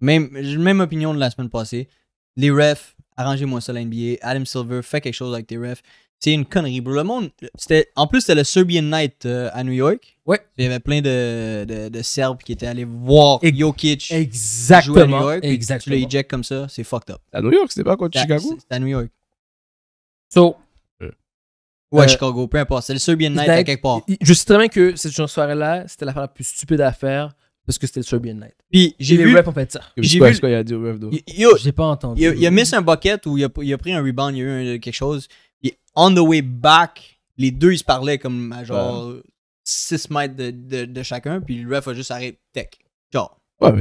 Speaker 2: Même, même opinion de la semaine passée. Les refs, arrangez-moi ça, la NBA. Adam Silver, fais quelque chose avec tes refs. C'est une connerie, Le monde. C'était, en plus, c'était le Serbian Night euh, à New York. Il y avait plein de, de, de Serbes qui étaient allés voir Jokic exactement, jouer à New York. Tu le eject comme ça, c'est fucked up. À New York, c'était
Speaker 1: pas contre Chicago? C'était à New York. So. ouais, euh, Chicago, peu importe. C'est le Serbian Night à quelque part. Je sais très bien que cette soirée-là, c'était la plus stupide à faire parce que c'était le Serbian Night. Puis j'ai vu. Les refs ont fait ça. J'ai vu. qu'il a dit ref, Yo, j'ai pas entendu. Il, a mis
Speaker 2: un bucket ou il a, pris un rebound, il y a eu quelque chose. Et on the way back, les deux ils se parlaient comme à genre 6 mètres de, chacun, puis le ref a juste arrêté tech.
Speaker 3: Genre. Ouais,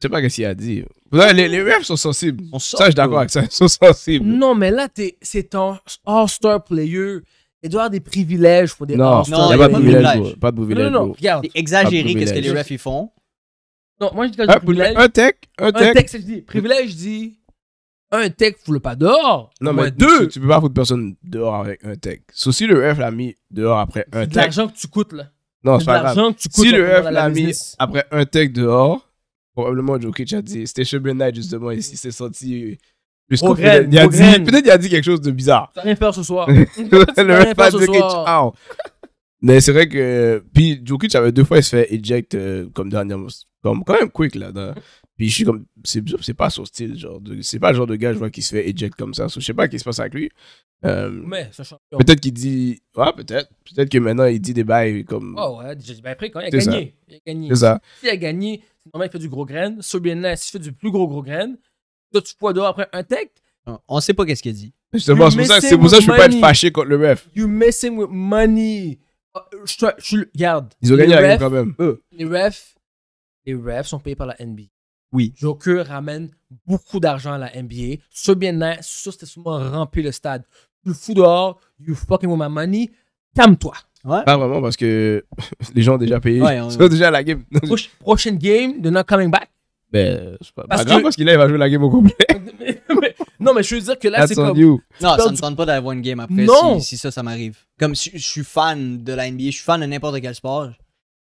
Speaker 3: sais pas ce qu'il a dit. Les, refs sont sensibles. ça, je suis d'accord avec ça. Ils sont sensibles.
Speaker 1: Non, mais là, c'est un all-star player. Il doit y avoir des privilèges pour des non, Non, il n'y a pas de privilèges. Pas de privilèges. Non, non, non. Regarde. C'est exagéré qu'est-ce que les refs ils font. Non, moi, je dis que je ah, dis privilège. Un tech, un tech. Un tech, c'est je dis. Privilège, je dis. Un tech, faut le pas dehors. Non, mais
Speaker 3: deux. Tu, peux pas foutre personne dehors avec un tech. Sauf si le ref l'a mis dehors après un tech. C'est l'argent que tu coûtes, là. Non, c'est pas grave. Que tu coûtes si le ref l'a mis après un tech dehors, probablement Jokic a dit. C'était Shubin justement, ici, s'est senti. Peut-être il a dit quelque chose de bizarre. T'as rien faire ce soir. le rien de ce mais c'est vrai que. Puis Jokic, avait deux fois, il se fait eject euh, comme dernière. Comme, quand même quick, là. Dans, puis je suis comme. C'est, pas son style, genre. c'est pas le genre de gars, je vois, qui se fait eject comme ça. je sais pas ce qui se passe avec lui. Euh, mais ça change. Peut-être qu'il dit. Ouais, peut-être. Peut-être que maintenant, il dit des bails comme. Oh, ouais. Ben après, quand il a gagné. Il a gagné. C'est ça.
Speaker 1: Il a gagné, normalement, il fait du gros grain. Sur bien là, s'il fait du plus gros gros grain, toi, tu poids dehors après un tech.
Speaker 2: On sait pas qu'est-ce qu'il dit. Justement, c'est pour, ça, c'est pour ça que je peux pas être fâché contre le ref.
Speaker 1: You messing with money. Euh, je, je, regarde. Ils ont gagné la game quand même. Les refs, les refs sont payés par la NBA. Oui. Joker ramène beaucoup d'argent à la NBA. Ce bien-être, ça, c'était souvent rempli le stade. Tu le fous dehors, you fucking with my money, calme-toi. Pas
Speaker 3: vraiment parce que les gens ont déjà payé. Ils sont déjà à
Speaker 1: la game. prochaine game, de not coming back.
Speaker 3: Ben, c'est pas, parce grave
Speaker 1: parce qu'il il va jouer la game au complet.
Speaker 2: Non, mais je veux dire que là, c'est comme. Non, ça me tente pas voir une game après non. Si, si ça, ça m'arrive. Comme je suis fan de la NBA, je suis fan de n'importe quel sport.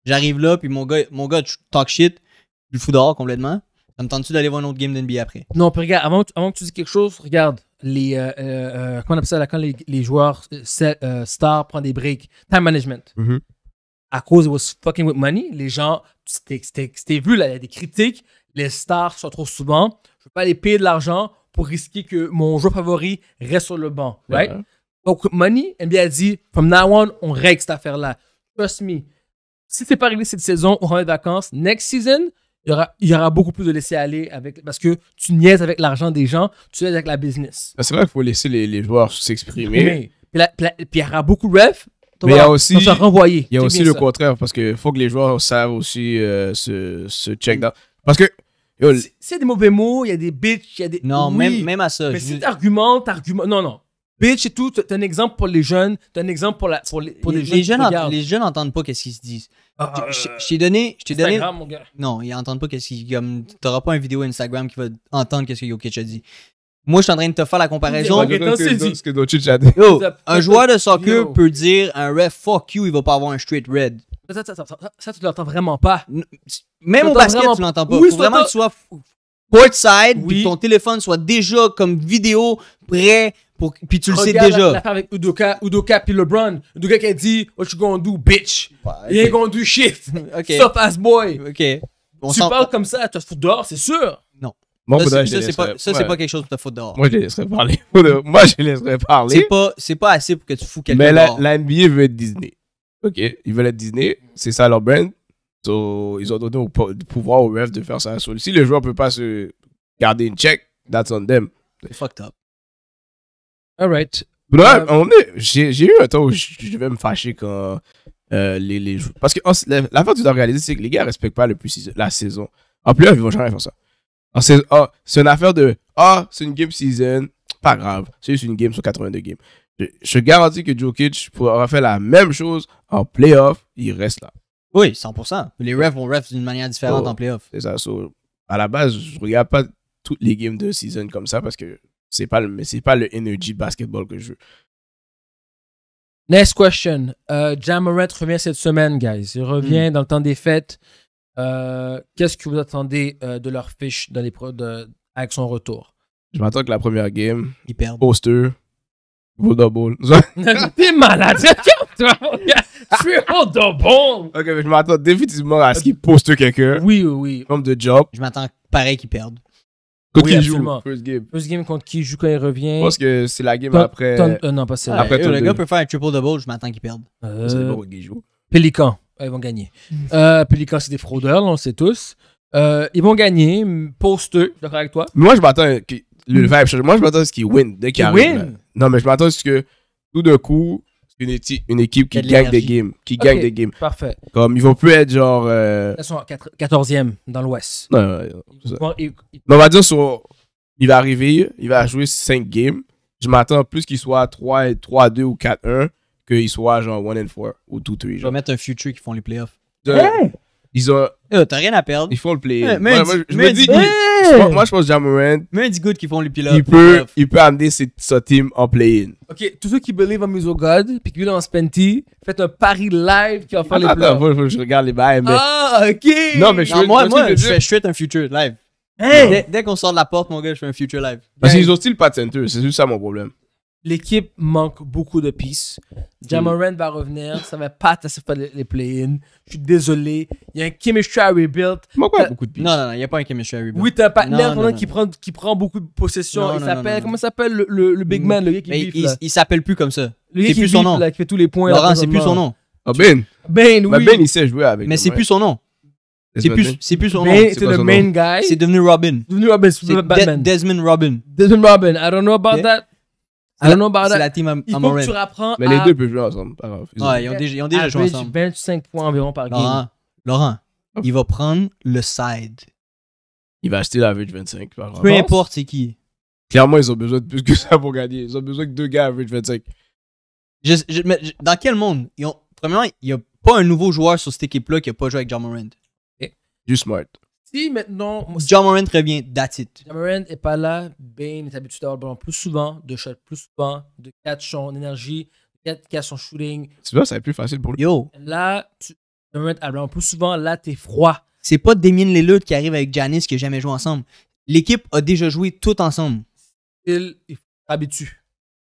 Speaker 2: J'arrive là, puis mon gars, mon gars, talk shit, je le fous dehors complètement. Ça me tente-tu d'aller voir une autre game d'NBA après?
Speaker 1: Non, puis regarde, avant, avant, que tu dises quelque chose, regarde, les. Euh, euh, euh, comment on appelle ça quand les, les joueurs stars prennent des breaks? Time management. Mm-hmm. À cause de was fucking with money, les gens. C'était vu, là, il y a des critiques. Les stars sont trop souvent. Je veux pas les payer de l'argent pour risquer que mon joueur favori reste sur le banc. Right? Donc, Money, NBA a dit From now on, on règle cette affaire-là. Trust me. Si c'est pas arrivé cette saison, on rentre les vacances. Next season, il y aura, il y aura beaucoup plus de laisser-aller avec parce que tu niaises avec l'argent des gens, tu niaises avec la business. C'est vrai
Speaker 3: qu'il faut laisser les, les joueurs s'exprimer.
Speaker 1: Puis, il y aura beaucoup de refs. Mais il y a aussi, y a aussi le
Speaker 3: contraire parce qu'il faut que les joueurs savent aussi euh, ce check down. Parce que
Speaker 1: c'est des mauvais mots, il y a des bitches, il y a des. Non, même, même à ça. Mais tu si tu t'argumentes. Non, non. Bitch et tout, c'est un exemple pour les jeunes, C'est un exemple pour, la, les, jeunes. Les jeunes, les jeunes entendent pas qu'est-ce qu'ils se disent. Ah, euh, je, t'ai donné. Je t'ai donné. Mon gars. Non,
Speaker 2: ils n'entendent pas qu'est-ce qu'ils. Comme, t'auras pas une vidéo Instagram qui va entendre qu'est-ce que Yo-Kitch a dit. Moi, je suis en train de te faire la comparaison. ce que, que, dit. un joueur de soccer peut dire un ref fuck you, il va pas avoir un straight red.
Speaker 1: Ça, ça, ça, tu l'entends vraiment pas. Même au basket, vraiment... tu l'entends pas. Il Faut vraiment que tu sois
Speaker 2: courtside, oui. puis ton téléphone soit déjà comme
Speaker 1: vidéo prêt. Pour... Puis tu le sais déjà. L'affaire avec Udoka, Udoka puis LeBron. Udoka qui a dit What you gonna do, bitch? Il est You gonna do shit. okay. Stop ass boy. tu parles comme ça, tu te fous dehors, c'est sûr. Non. ça, c'est n'est pas, quelque chose pour te foutre dehors. Moi,
Speaker 2: je laisserais parler. Moi,
Speaker 3: je parler. C'est
Speaker 2: pas, pas assez pour que tu fous quelqu'un dehors. Mais
Speaker 3: la, la NBA veut être Disney. OK, ils veulent être Disney, c'est ça leur brand. So, ils ont donné au pouvoir au ref de faire ça. si le joueur peut pas se garder une check, that's on them. Fucked up. All right. Euh, j'ai, eu un temps où je devais me fâcher quand euh, les, joueurs. Parce que l'affaire que tu dois réaliser, c'est que les gars respectent pas le plus la saison. En plus, ils vont jamais faire ça. c'est, c'est une affaire de Ah, c'est une game season. Pas grave. C'est juste une game sur 82 games. Je, je garantis que Joe Kitch pourra faire la même chose en playoff. Il reste là. Oui, 100%. Les refs, vont refs d'une manière différente oh, en playoff. C'est ça. à la base, je regarde pas toutes les games de season comme ça parce que c'est pas le, c'est pas le energy basketball que je veux.
Speaker 1: Next question. Euh, Jammeret revient cette semaine, guys. Il revient hmm. dans le temps des fêtes. Euh, qu'est-ce que vous attendez euh, de leur fiche dans les de, avec son retour?
Speaker 3: Je m'attends que la première game, ils perdent. Vodaball.
Speaker 4: T'es
Speaker 1: malade, Je suis
Speaker 3: Vodaball. Ok, mais je m'attends définitivement à ce qu'il poste quelqu'un. Oui, oui, oui. Comme de job. Je m'attends pareil qu'il perde. Contre qui absolument. joue First game. First game contre qui joue
Speaker 1: quand il revient. parce que c'est la game après. Euh, non, pas celle Après, tout le gars peut
Speaker 2: faire un triple double, je m'attends qu'il perde.
Speaker 1: Euh, joue. Pélican. Ils vont gagner. Mm. euh, c'est des fraudeurs, on le sait tous. Euh, ils vont gagner. Poste, d'accord avec toi. Moi, je m'attends. Le mm. vibe, moi, je m'attends à ce qu'il
Speaker 3: win dès qu'ils arrivent. Non, mais je m'attends à ce que tout d'un coup, c'est une équipe qui gagne des games. Qui gagne des games. Parfait. Comme ils vont plus être genre. Euh, ils sont
Speaker 1: 14e dans l'Ouest.
Speaker 3: Non, non, non, on va dire sur... Il va arriver, il va jouer 5 games. Je m'attends plus qu'il soit 3 3 2 ou 4 1 qu'il soit genre 1 4 ou 2 3. Je vais
Speaker 2: mettre un future qui font les playoffs. De... Ils ont. t'as rien à perdre. Ils
Speaker 1: font le play. moi, je me dis. Moi, je pense Jamorant. Mais dis good qu'ils font le play Il peut,
Speaker 3: il peut amener sa team en play-in.
Speaker 1: Ok, tous ceux qui believe en Muso God, puis qui vivent en Spenty, faites un pari live qui va faire les play. Attends,
Speaker 3: faut, faut, je regarde les bails. Ah,
Speaker 1: ok. Non, mais je moi,
Speaker 2: je
Speaker 3: fais un future live.
Speaker 2: Dès, qu'on sort de la porte, mon gars, je fais un future live.
Speaker 3: Parce qu'ils ont aussi le patenteur, c'est juste ça mon problème
Speaker 1: l'équipe manque beaucoup de pistes. Jamoran mm. va revenir. Ça va pas pas les play in Je suis désolé. Il y a un chemistry à rebuild. Manque euh, beaucoup de pistes Non, non, il n'y a pas un chemistry rebuild. Oui, t'as un partner qui, prend, beaucoup de possession. il s'appelle. Comment s'appelle le, big mm. man, il, s'appelle plus comme ça. Le plus son nom. fait tous les points. Laurent, c'est
Speaker 2: plus son nom. Ah, ben. Ben, bah, oui. ben, il sait jouer avec. Mais ben. c'est plus son ben, nom. C'est plus, son nom. C'est le main guy. C'est devenu Robin.
Speaker 1: Devenu Robin. Desmond Robin. Desmond Robin. I don't know about that. I la team Am Mais les deux
Speaker 3: peuvent jouer ensemble. Pas grave.
Speaker 2: Ils ont- ils ont déjà, ils ont déjà joué ensemble.
Speaker 1: 25 points environ par game.
Speaker 2: Laurent, il va prendre le side.
Speaker 3: Il va acheter l'average 25. par Peu importe c'est qui. Clairement, ils ont besoin de plus que ça pour gagner. Ils ont besoin que deux gars average 25. dans quel monde
Speaker 2: Premièrement, il n'y a pas un nouveau joueur sur cette équipe-là qui n'a pas joué avec John Morant. Juste smart.
Speaker 1: Si maintenant.
Speaker 2: John Morant revient, that's it.
Speaker 1: John Morant n'est pas là. Bane est habitué d'avoir le ballon plus souvent, de shot plus souvent, de catch son énergie, de catch son shooting. Tu vois, ça
Speaker 2: va être plus facile pour lui. Yo.
Speaker 1: Là, tu... John Morant a le plus souvent. Là, t'es froid.
Speaker 2: C'est pas les luttes qui arrivent avec Janice qui n'a jamais joué ensemble. L'équipe a déjà joué tout ensemble.
Speaker 1: Il,
Speaker 3: est habitué.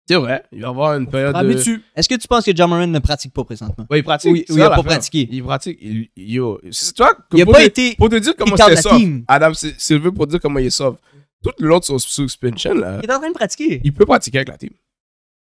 Speaker 3: C'est vrai, il va y avoir une période. De...
Speaker 2: Est-ce que tu penses que John ne pratique pas
Speaker 3: présentement Oui, il pratique. Oui, il n'a pas pratiqué. Il pratique. yo. C'est toi que il pour, pas te, été... pour te dire comment c'est team Adam Silver pour te dire comment il est toutes Tout le sous suspension, là. Il est en train de pratiquer. Il peut pratiquer avec la team.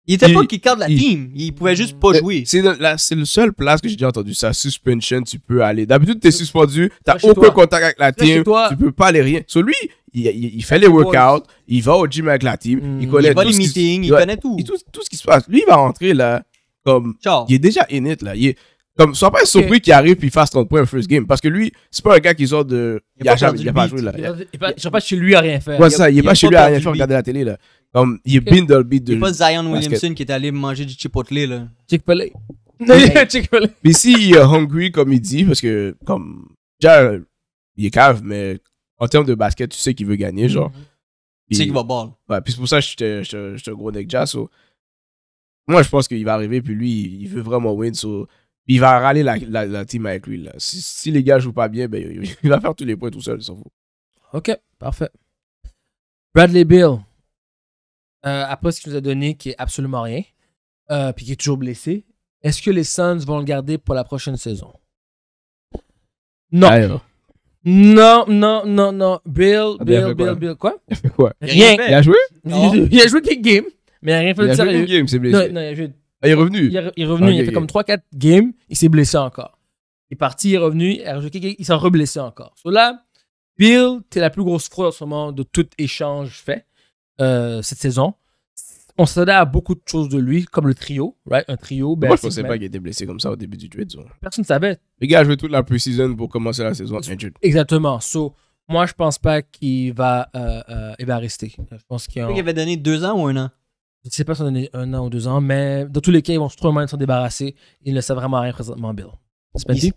Speaker 2: Il était pas qu'il garde la team.
Speaker 3: Il pouvait juste pas euh, jouer. C'est la, le seul place que j'ai déjà entendu ça. Suspension, tu peux aller. D'habitude, t'es suspendu. T'as aucun contact avec la team. Tu peux pas aller rien. Sur lui, il, fait les workouts, il va au gym avec la team, il hmm. connaît tout. Les meetings, il connaît tout. tout. ce qui se passe. Lui, il va rentrer là, comme. Il est déjà in it, là. Il est, comme, sois pas surpris qu'il arrive et il fasse 30 points un first game. Parce que lui, c'est pas un gars qui sort de. Il, il a, pas joué là. Il,
Speaker 1: n'est pas, chez lui à rien faire. Ouais, ça, il est pas chez lui à rien faire,
Speaker 3: regarder la télé là. Comme, il est bindle dans le beat de. C'est pas Zion Williamson
Speaker 2: qui est allé manger du chipotle là. chick Chick-fil-A.
Speaker 3: Mais si il est hungry, comme il dit, parce que, comme, déjà, il est cave, mais en termes de basket, tu sais qu'il veut gagner, genre. Mhm. Tu sais qu'il va ball. puis c'est pour ça que je te, un gros neck jazz. Moi, je pense qu'il va arriver, puis lui, il veut vraiment win. So. il va râler la, team avec lui. Si, les gars jouent pas bien, ben, il va faire tous les points tout seul, il s'en
Speaker 1: Ok, parfait. Bradley Bill, après euh, ce qu'il nous a donné, qui est absolument rien, euh, puis qui est toujours blessé, est-ce que les Suns vont le garder pour la prochaine saison? Non. Non, non, non, non. Bill, ah, Bill, Bill, Bill, quoi? Il quoi? Rien. Il a joué? Il a joué quelques games, mais il a rien fait de sérieux. Il a joué quelques games, ah, il s'est blessé. Non, non, il est revenu? Il, est revenu, il a fait comme 3-4 games, il s'est blessé encore. Il est parti, il est revenu, il a joué quelques il s'est reblessé encore. So là, Bill, es la plus grosse fraude en ce moment de tout échange fait euh, cette saison. On s'attendait à beaucoup de choses de lui, comme le trio, right? Un trio. Ben, Moi, je pensais pas qu'il était
Speaker 3: blessé comme ça au début du tweet, Personne ne savait. Les gars je veux toute la pré-season pour commencer la saison
Speaker 1: Exactement. So, moi, je pense pas qu'il va, euh, euh va rester. Je pense qu'il s'il avait donné deux ans ou un an. Je ne sais pas si va donné un an ou deux ans, mais dans tous les cas, ils vont se trouver moyen de s'en débarrasser. Ils ne savent vraiment rien présentement, Bill.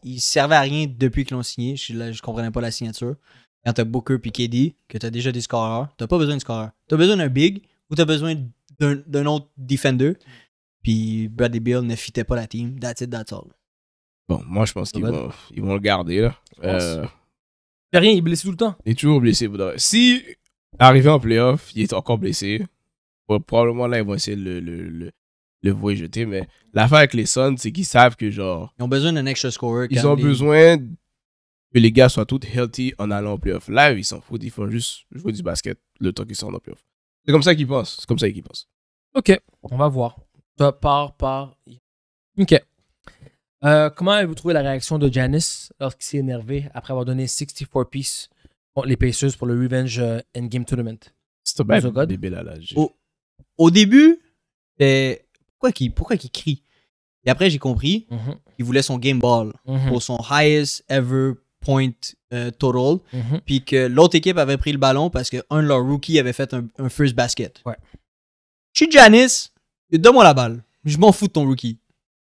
Speaker 2: Il, ne servait à rien depuis qu'ils l'ont signé. Je ne comprenais pas la signature. Quand tu as Booker et KD, que tu as déjà des scoreurs, tu n'as pas besoin de scoreurs. Tu as besoin d'un big ou tu as besoin d'un autre defender. Puis Bradley Bill ne fitait pas la team. That's
Speaker 3: it, that's all. Bon, moi, je pense qu'ils vont, ils vont le garder. Là. Euh, rien, il est blessé tout le temps. Il est toujours blessé. Si, arrivé en playoff, il est encore blessé, probablement là, ils vont essayer de le, le, le, le jeter. Mais l'affaire avec les Suns, c'est qu'ils savent que genre. Ils ont besoin d'un extra scorer. Ils ont besoin que les gars soient tous healthy en allant en playoff. Là, ils s'en foutent. Ils font juste jouer du basket le temps qu'ils sont en playoff. C'est comme ça qu'il pense. C'est comme ça qu'il pense.
Speaker 1: Ok, on va voir. Par, par. Ok. Euh, comment avez-vous trouvé la réaction de Janice lorsqu'il s'est énervé après avoir donné 64 pieces contre les Pacers pour le Revenge euh, Endgame Tournament? C'est bien là, au, au, début, pourquoi qu'il pourquoi qu crie? Et après, j'ai compris
Speaker 2: mm-hmm. qu'il voulait son game ball mm-hmm. pour son highest ever point euh, total. Mhm. Puis que l'autre équipe avait pris le ballon parce qu'un de leurs rookies avait fait un, first basket. Ouais. Je suis Janice, donne-moi la balle. Je m'en fous de ton rookie.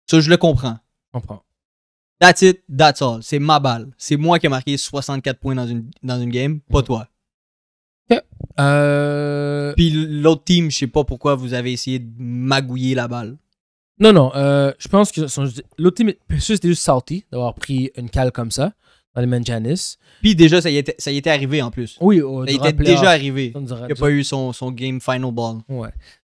Speaker 2: Ça, je le comprends. comprends. That's it, that's all. C'est ma balle. C'est moi qui ai marqué 64 points dans une, dans une game, pas mhm. toi. Et euh, Puis l'autre team, je sais pas pourquoi vous avez essayé de magouiller la balle.
Speaker 1: Non, non. Euh, je pense que l'autre team, c'était juste salty d'avoir pris une cale comme ça de Janis. Puis déjà, ça y, était, ça y était arrivé en plus. Oui, au ça y était déjà arrivé. Il a pas eu son, son, game final ball. Ouais.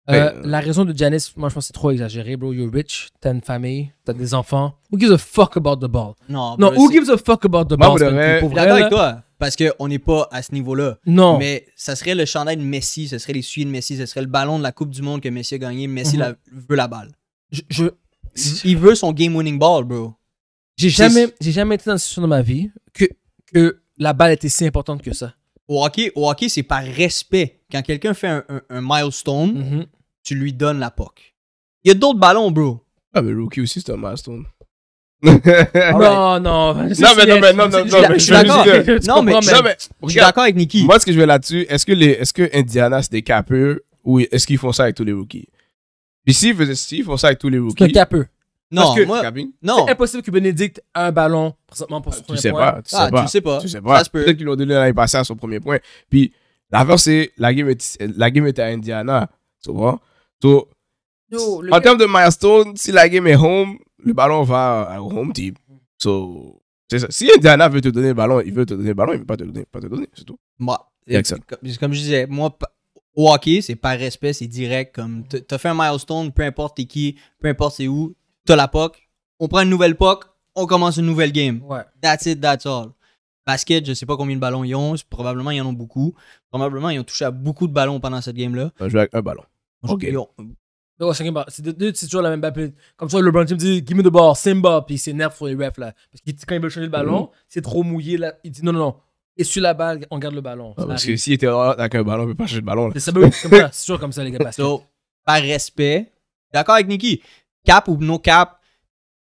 Speaker 1: Euh, la raison de Janis, moi je pense que c'est trop exagéré, bro. You're rich, t'as une famille, t'as des enfants. Who gives a fuck about the ball? Non, non who gives a fuck about the ball? Devrais... Je suis d'accord avec toi,
Speaker 2: parce qu'on n'est pas à ce niveau-là. Non. Mais ça serait le chandail de Messi, ça serait les suites de Messi, ça serait le ballon de la Coupe du Monde que Messi a gagné. Messi mhm. veut la balle. je... Il veut son game
Speaker 1: winning ball, bro. J'ai jamais, j'ai jamais été dans une situation de ma vie que, que la balle était si importante que ça.
Speaker 2: Au hockey, au hockey c'est par respect. Quand quelqu'un fait un, un, milestone, mhm. tu lui donnes la POC. Il y a d'autres ballons, bro. Ah, mais Rookie aussi, c'est un milestone.
Speaker 3: non,
Speaker 1: non. Non,
Speaker 2: mais non, mais non, non, non, je suis d'accord. Non,
Speaker 4: mais je suis d'accord
Speaker 3: avec Nicky. Moi, ce que je veux là-dessus, est-ce que, les, est-ce que Indiana, c'est des capeurs ou est-ce qu'ils font ça avec tous les rookies? Puis s'ils font ça avec tous les rookies. C'est un non, C'est
Speaker 1: impossible que Bénédicte ait un ballon pour son tu sais Pas, tu, ah, sais pas, tu sais pas. Tu sais pas. Peut-être
Speaker 3: qu'ils l'ont donné l'année passée à son premier point. Puis, l'affaire, c'est la game, était, la game était à Indiana. Tu vois? So, en termes de milestone, si la game est home, le ballon va à home team. So, Si Indiana veut te donner le ballon, il veut te donner le ballon, il ne veut pas te donner, pas te donner, c'est tout. Moi, comme,
Speaker 2: comme je disais, moi, au hockey, c'est par respect, c'est direct. Comme as fait un milestone, peu importe qui, peu importe c'est où, la POC, on prend une nouvelle POC, on commence une nouvelle game. Ouais. That's it, that's all. Basket, je sais pas combien de ballons ils ont, probablement ils en ont beaucoup. Probablement ils ont touché à beaucoup de ballons pendant cette game-là.
Speaker 3: Je joue avec un ballon.
Speaker 2: Ok.
Speaker 1: Donc c'est toujours la même balle. Comme ça, le LeBron me dit Give me the ball, Simba, puis il s'énerve pour les refs là. Parce que quand il veut changer le ballon, mm-hmm. c'est trop mouillé là. Il dit Non, non, non, et sur la balle, on garde le ballon. Ah, parce que
Speaker 3: s'il était avec un ballon, on peut pas changer le ballon.
Speaker 1: C'est sûr comme ça, les
Speaker 2: gars. Basket. par respect, d'accord avec Nicky, cap ou no cap,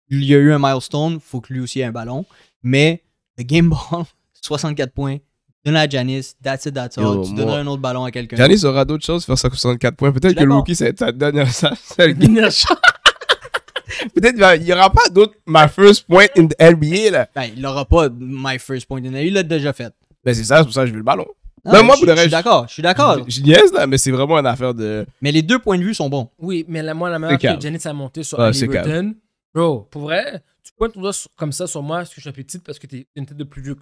Speaker 2: il y a eu un milestone, faut que lui aussi ait un ballon. Mais le game ball, 64 points, donne à Janice, that's it, that's all. tu donneras un autre ballon à quelqu'un. Janice
Speaker 3: aura d'autres choses faire ça 64 points. Peut-être que Loki rookie, c'est sa dernière, Peut-être qu'il ben, n'y aura pas d'autres My First Point in the NBA. Là. Ben, il n'aura pas My First Point in the NBA. Il l'a déjà fait. Ben, c'est ça, c'est pour ça que je veux le ballon. Ben, moi, je, suis d'accord, je suis d'accord. Je là, mais c'est vraiment une affaire de. Mais les deux points de vue sont bons.
Speaker 1: Oui, mais la, moi, la manière que Janet s'est a monté sur Ah, bro, pour vrai, tu pointes ton doigt comme ça sur moi parce que je suis un petit, parce que t'es une tête de plus vieux.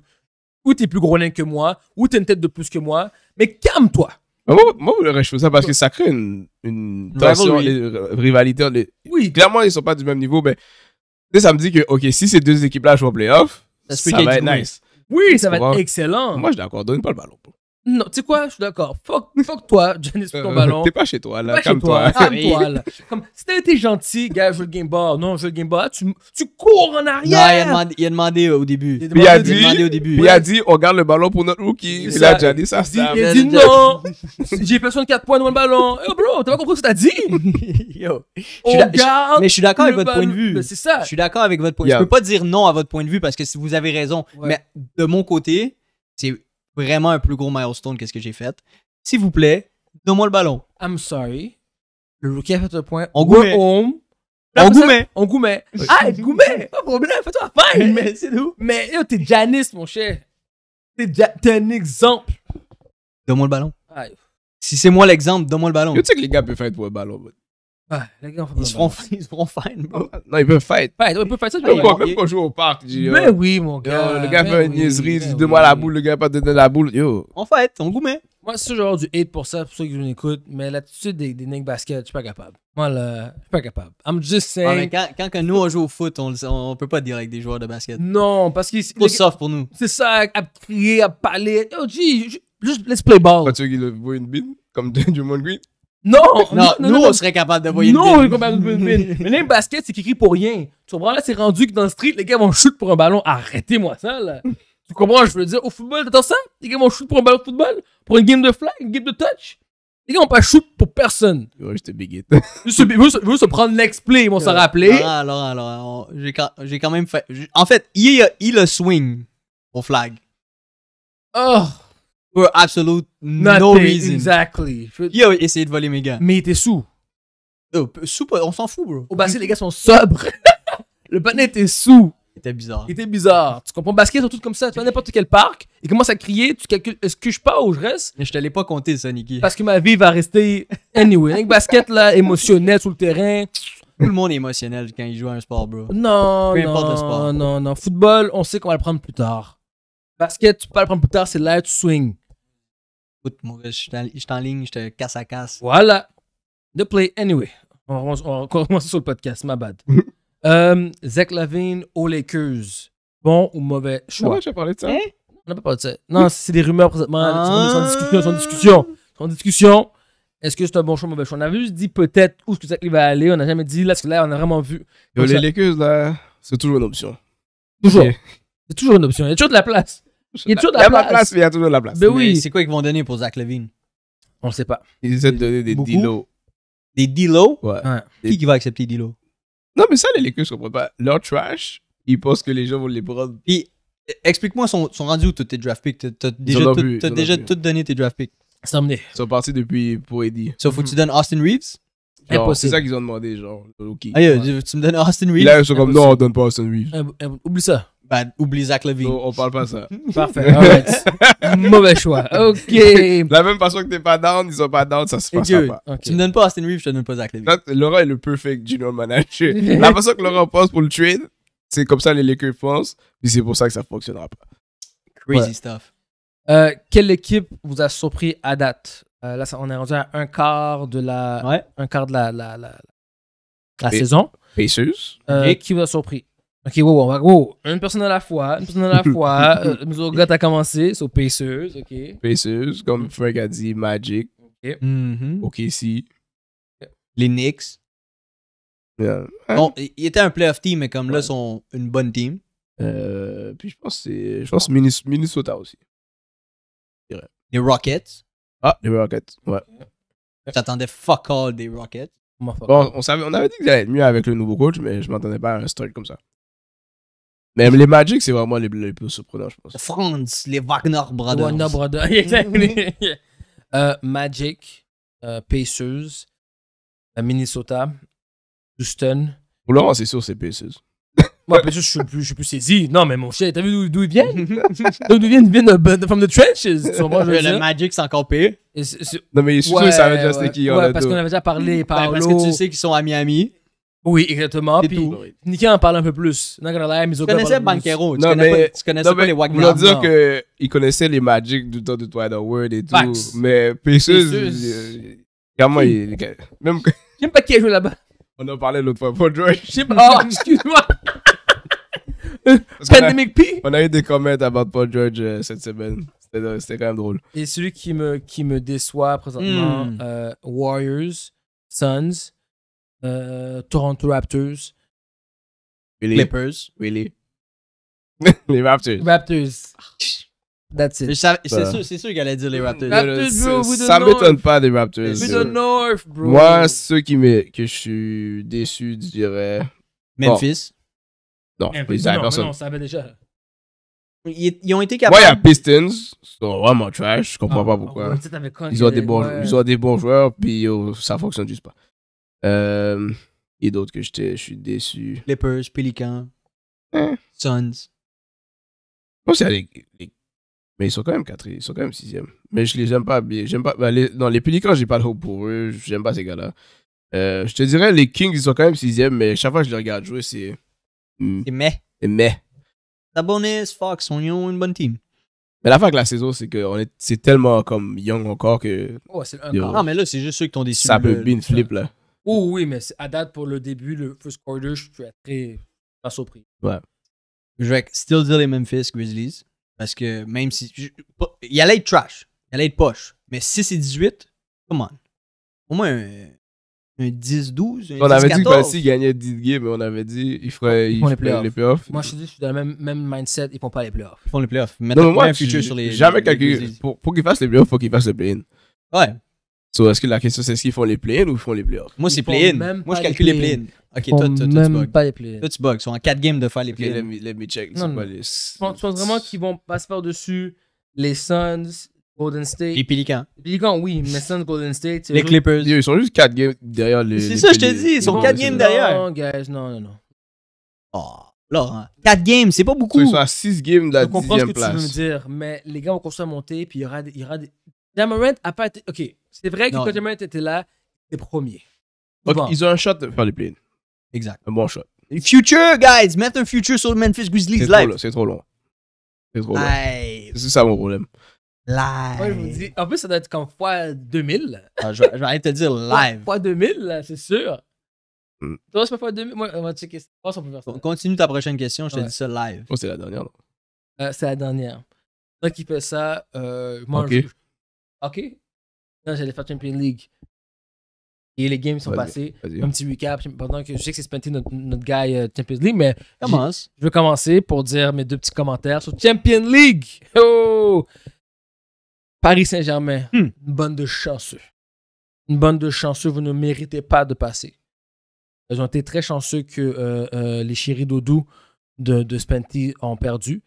Speaker 1: Ou t'es plus gros nain que moi, ou t'es une tête de plus que moi, mais calme-toi.
Speaker 3: Moi, moi, le je fais ça parce que ça crée une, tension, une rivalité. Oui, Clairement, ils ne sont pas du même niveau, mais ça me dit que, OK, si ces deux équipes-là jouent en playoff, Ça ça, va être nice. oui, ça va être excellent. Moi, je suis d'accord, donne pas le ballon.
Speaker 1: Non, tu sais quoi, je suis d'accord. Fuck, fuck toi, Janice, pour euh, ton ballon. T'es pas chez toi, là. Calme-toi. Calme-toi, là. Comme, si t'avais été gentil, gars, je veux le game ball. Non, je veux le game ball. Tu, tu cours en arrière. Non, il a demandé,
Speaker 3: il a demandé au début.
Speaker 1: Il, a dit, Il a
Speaker 3: dit, on garde le ballon pour notre rookie. Puis là, Janice, ça Il a dit non.
Speaker 1: J'ai personne 4 points dans le ballon. Yo, bro, t'as pas compris ce que t'as dit? Yo. On garde. Mais je suis d'accord avec votre point de vue. Ben, c'est ça. Je
Speaker 2: suis d'accord avec votre point de vue. Je peux pas dire non à votre point de vue parce que si vous avez raison. Mais de mon côté, c'est vraiment un plus gros milestone que ce que j'ai fait. S'il vous plaît, donne-moi le ballon. I'm
Speaker 1: sorry. Le rookie a fait un point. On goûte. On goûte. On goûte. Ah, goûte. Pas de problème, fais-toi faire. Mais c'est nous Mais yo, t'es Janis, mon cher. T'es un exemple.
Speaker 2: Donne-moi le ballon. Si
Speaker 1: c'est moi l'exemple, donne-moi le ballon. Tu sais
Speaker 3: que les gars peuvent faire toi le ballon.
Speaker 2: Ah, les gars, ils, se bah, ils font fine, bro. Oh,
Speaker 3: non, ils peuvent fight. Ouais,
Speaker 1: ils peuvent fight ça. Même quand on, on joue au parc, Mais oui, mon gars. le gars fait une niaiserie,
Speaker 3: il dis, donne-moi la boule, le gars pas donner la boule. Yo.
Speaker 1: On fight, on mais. Moi, c'est genre du hate pour ça, pour ceux qui nous écoutent, mais l'attitude des, des niggas basket, je suis pas capable. Moi, je suis pas capable. I'm just ah, saying. quand, quand, nous, on joue au foot,
Speaker 2: on, on peut pas dire avec des joueurs de basket.
Speaker 1: Non, parce qu'ils. C'est soft
Speaker 2: pour nous. C'est ça, à crier, à
Speaker 1: parler. Yo, G, juste let's play ball. Quand tu veux qu'il une bine, comme Draymond Green. Non, non, non, nous, non, on serait capable de voir une Non, on est capable de Mais le basket, c'est écrit pour rien. Tu comprends? Là, c'est rendu que dans le street, les gars vont shoot pour un ballon. Arrêtez-moi ça, là. tu comprends? Je veux dire, au football, t'entends ça? Les gars vont shoot pour un ballon de football? Pour une game de flag? Une game de touch? Les gars vont pas shoot pour personne.
Speaker 3: Ouais, je te Je
Speaker 1: Ils veulent se prendre l'exploit, ils vont s'en euh, rappeler. Alors,
Speaker 3: alors, alors,
Speaker 2: j'ai quand même fait. En fait, il, il a swing au flag. Oh! Pour absolute Nothing, no reason. Exactly. Yo, essayé de voler mes gars. Mais
Speaker 1: il était sous. sous, on s'en fout, bro. Au oh, basket, les gars sont sobres. le panier était sous. Il était bizarre. Il était bizarre. Tu comprends? Basket, tout comme ça. Tu vas n'importe quel parc, il commence à crier, tu calcules, est-ce que je pars ou je reste? Mais je t'allais pas compter ça, Niki. Parce que ma vie va rester anyway. Avec basket, là, émotionnel sur le terrain. Tout le monde est émotionnel quand il joue à un sport, bro. Non, non, Non, non, Football, on sait qu'on va le prendre plus tard. Basket, tu peux le prendre plus tard, c'est là, tu swing je suis en ligne, je te casse à casse. Voilà. The play. Anyway, on, on, commence sur le podcast, ma bad. Euh, Zach Lavine aux Lakers. Bon ou mauvais choix? Non, j'ai parlé de ça. Hein? On n'a pas parlé de ça. Non, c'est des rumeurs présentement. Ah. Sont, discussion, discussion. discussion. Est-ce que c'est un bon choix ou un mauvais choix? On a avait juste dit peut-être où est-ce que Zach va aller. On n'a jamais dit là, là, on a vraiment vu. les Lakers, là,
Speaker 3: c'est toujours une option. Toujours.
Speaker 1: C'est toujours une option. Il y a toujours de la place. Il y a toujours de la,
Speaker 4: place. Il y a toujours la place. Mais oui. C'est
Speaker 2: quoi qu'ils vont donner pour Zach Levine
Speaker 3: On ne sait pas. Ils essaient de donner des d
Speaker 2: Des deals Ouais. Qui, va accepter Dilo Non, mais ça, les Lakers, je comprends pas. Leur trash, ils pensent que les gens vont les prendre. Puis, eh, explique-moi son, son rendu où tous tes draft picks. T'as- déjà, tout, déjà donné tes draft picks. C'est Ils sont partis depuis pour Eddie. Sauf que tu donnes Austin Reeves. C'est ça qu'ils ont demandé, genre, tu me donnes Austin Reeves. Là, ils sont comme, non, on donne pas Austin Reeves.
Speaker 3: Eh, eh, oublie ça. Ben, oublie Zach Levine. on parle pas ça. Parfait. Mauvais choix. OK. La même façon que t'es pas down, ils sont pas down, ça se passe pas. Tu me donnes pas Austin Reeves, je te donne pas Zach Levine. Laura est le perfect general manager. La façon que Laura pense pour le trade, c'est comme ça les Lakers pensent, puis c'est pour ça que ça fonctionnera pas. Crazy
Speaker 2: stuff.
Speaker 1: Euh, quelle équipe vous a surpris à date? Euh, là, on est rendu à un quart de la, un quart de la, la, saison. Pacers. Euh, et qui vous a surpris? Ok, wow, wow, wow, une personne à la fois, une personne à la fois. euh, nous autres, t'as commencé, so Pacers, ok.
Speaker 3: Pacers, comme Frank a dit, Magic. Ok. Mm-hmm. OK si. Les Knicks. Bon, il était un playoff team, mais comme là, là, sont une bonne team. Euh, puis je pense que je pense Minnesota aussi. Les Rockets. Ah, les Rockets, ouais. J'attendais fuck
Speaker 2: all des Rockets. Bon, on, savait, on avait dit que ça allait
Speaker 3: être mieux avec le nouveau coach, mais je m'attendais pas à un strike comme ça. Mais les Magic, c'est vraiment les, plus surprenants, je pense.
Speaker 2: France, les Wagner Brothers. Wagner Brothers, exactly.
Speaker 1: euh, Magic, euh, Pacers, euh, Minnesota, Houston. Pour Laurent,
Speaker 3: c'est sûr, c'est Pacers.
Speaker 1: Moi, Pacers, je sais plus, je suis plus saisi. Non, mais mon chien, t'as vu d'où ils viennent? D'où ils viennent? Ils viennent de, from the trenches. Tu je le Magic, c'est encore pire. Non, mais je suis sûr que ça avait déjà ouais, ouais. qui. Ouais, parce qu'on avait déjà parlé par ben, Parce que tu sais qu'ils sont à Miami. Oui, exactement. Puis, tout. en parle un peu plus. Non, tu connaissais Banquero, tu, connaissais pas les Wagner.
Speaker 3: Ils connaissait les Magic du temps de Twilight World et tout. Mais Pieces, comment il. Même que. J'aime pas qui a joué là-bas. On en parlait l'autre fois. Paul George. Oh, excuse-moi. Pandemic P. On a eu des commentaires about Paul George euh, cette semaine. C'était quand même drôle.
Speaker 1: Et celui qui me, qui me déçoit présentement, hmm. euh, Warriors, Suns. Euh, Toronto Raptors.
Speaker 3: Really? Clippers. Really? les Raptors.
Speaker 1: Raptors. That's it. C'est
Speaker 3: bah. sûr,
Speaker 2: c'est sûr qu'il allait dire les Raptors. Ça ne m'étonne pas des Raptors. the North, bro. Moi,
Speaker 3: ceux qui me, que je suis déçu, je dirais. Memphis. Non, Memphis, non, personne. non,
Speaker 1: ça avait déjà. Ils, ont été capables. Ouais, il y a
Speaker 3: Pistons. sont vraiment trash. Je comprends pas pourquoi. ils, ont des bons, ils ont des bons joueurs, puis ça ça fonctionne juste pas. Euh, et d'autres que je suis déçu. Clippers, Pelicans, hein. Suns. c'est les, Mais ils sont quand même 4 ils sont quand même 6 Mais je les aime pas. J'aime pas bah, les, dans les Pelicans, j'ai pas le hope pour eux. J'aime pas ces gars-là. Euh, je te dirais, les Kings, ils sont quand même 6 mais chaque fois que je les regarde jouer, c'est. Hmm. C'est mais. C'est mais. Fox, on y a une bonne team. Mais la fin de la saison, c'est que on est, c'est tellement comme young encore que. Oh c'est Non, ah, mais là, c'est juste ceux qui t'ont déçu. Ça peut
Speaker 2: être une flip, là.
Speaker 1: Oh oui, mais à date, pour le début, le first quarter, je suis très surpris.
Speaker 2: Ouais. Je vais still dire les Memphis Grizzlies. Parce que même si. il allait être trash. Il allait être poche. Mais 6 et 18, come on. Au moins un,
Speaker 3: un 10-12.
Speaker 1: On avait dit dit que Bassi
Speaker 3: gagnait 10 games, mais on avait dit qu'il ferait ils les, playoffs. Moi, je
Speaker 1: te dis, je suis dans le même, mindset. Ils font pas les playoffs. Ils font les playoffs. moi, un sur les. Jamais
Speaker 3: calculé. Pour, qu'ils fassent les playoffs, faut qu'ils fassent le play-in. Ouais. So, est-ce que la question, c'est est-ce qu'ils font les play in ou ils font les play-offs
Speaker 2: Moi, c'est play-in. Moi, je calcule les play-in. Ok, toi, tu bugs. Toi, tu bugs. Ils sont en 4 games de faire les play-in. Ok, let me check. Non, non. Je
Speaker 1: pense vraiment qu'ils vont passer par-dessus les Suns, Golden State. Les Pelicans. Les Pelicans, oui, mais Suns, Golden State. Les Clippers.
Speaker 3: Ils sont juste 4 games derrière les. C'est ça, je te dis.
Speaker 1: Ils sont 4 games derrière. Non, guys, non, non, non.
Speaker 3: Oh. Là, 4 hein. games, c'est pas beaucoup. Ils sont à 6 games de la 10 place. Je comprends ce que tu veux me
Speaker 1: dire, mais les gars vont continuer à monter, puis il y aura des. a pas été. Ok, c'est vrai que quand quand Kojima était là, les premier. Ils ont
Speaker 3: un shot de faire les play Exact. Un bon shot.
Speaker 2: Future, guys! Mettre un future sur Memphis Grizzlies live.
Speaker 3: C'est trop long. C'est trop long. C'est ça mon problème.
Speaker 2: Live. je vous dis,
Speaker 1: en plus, ça doit être comme fois 2000.
Speaker 3: Ah, je,
Speaker 2: vais, arrêter de te dire live.
Speaker 1: Fois 2000, c'est sûr. Hmm. Toi, c'est pas fois 2000. Moi, on va Je pense qu'on peut ça. Continue
Speaker 2: ta prochaine question, je te dis ça live. Oh, c'est la dernière,
Speaker 1: euh, c'est la dernière. Toi qui fais ça, euh, moi, Ok. Ok. Non, j'allais faire Champions League. Et les games sont passés. Un petit recap pendant que je sais que c'est Spenty, notre, notre guy euh, Champions League, mais Commence. je veux commencer pour dire mes deux petits commentaires sur Champions League. Oh! Paris Saint-Germain, hmm. une bande de chanceux. Une bande de chanceux, vous ne méritez pas de passer. Ils ont été très chanceux que euh, euh, les chéris Dodou de, de Spenty ont perdu.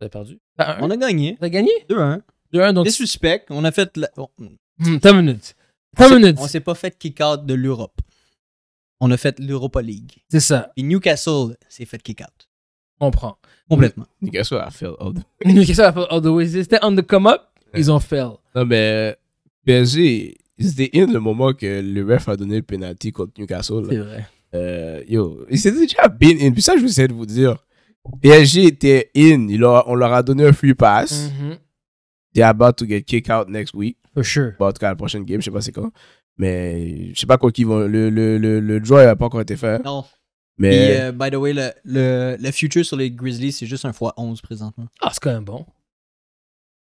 Speaker 1: Vous avez perdu? On a gagné. Vous avez gagné? 2-1. 2-1. Donc... Des suspects, on a fait. La... 10 minutes. 10 on minutes. On s'est pas fait
Speaker 2: kick-out de l'Europe. On a fait l'Europa League. C'est ça. Et Newcastle s'est fait
Speaker 1: kick-out. On prend. Complètement. Newcastle a fail all the way. Newcastle a fail all the way. on the come-up, ils ont
Speaker 3: fail. Non, mais PSG, ils étaient in le moment que le ref a donné le penalty contre Newcastle. C'est vrai. Euh, yo, ils étaient déjà bien in. Puis ça, je vais de vous dire. PSG était in. on leur a donné un free pass. Mm -hmm. They're about to get kick out next week. For sure. en tout cas, la prochaine game, je sais pas c'est quoi. Mais je sais pas quoi qu'ils vont. Le, le, le, le draw n'a pas encore été fait. Non. Mais. Euh, by
Speaker 2: the way, le, le, le future sur les Grizzlies, c'est juste un x 11 présentement. Ah, c'est quand même bon.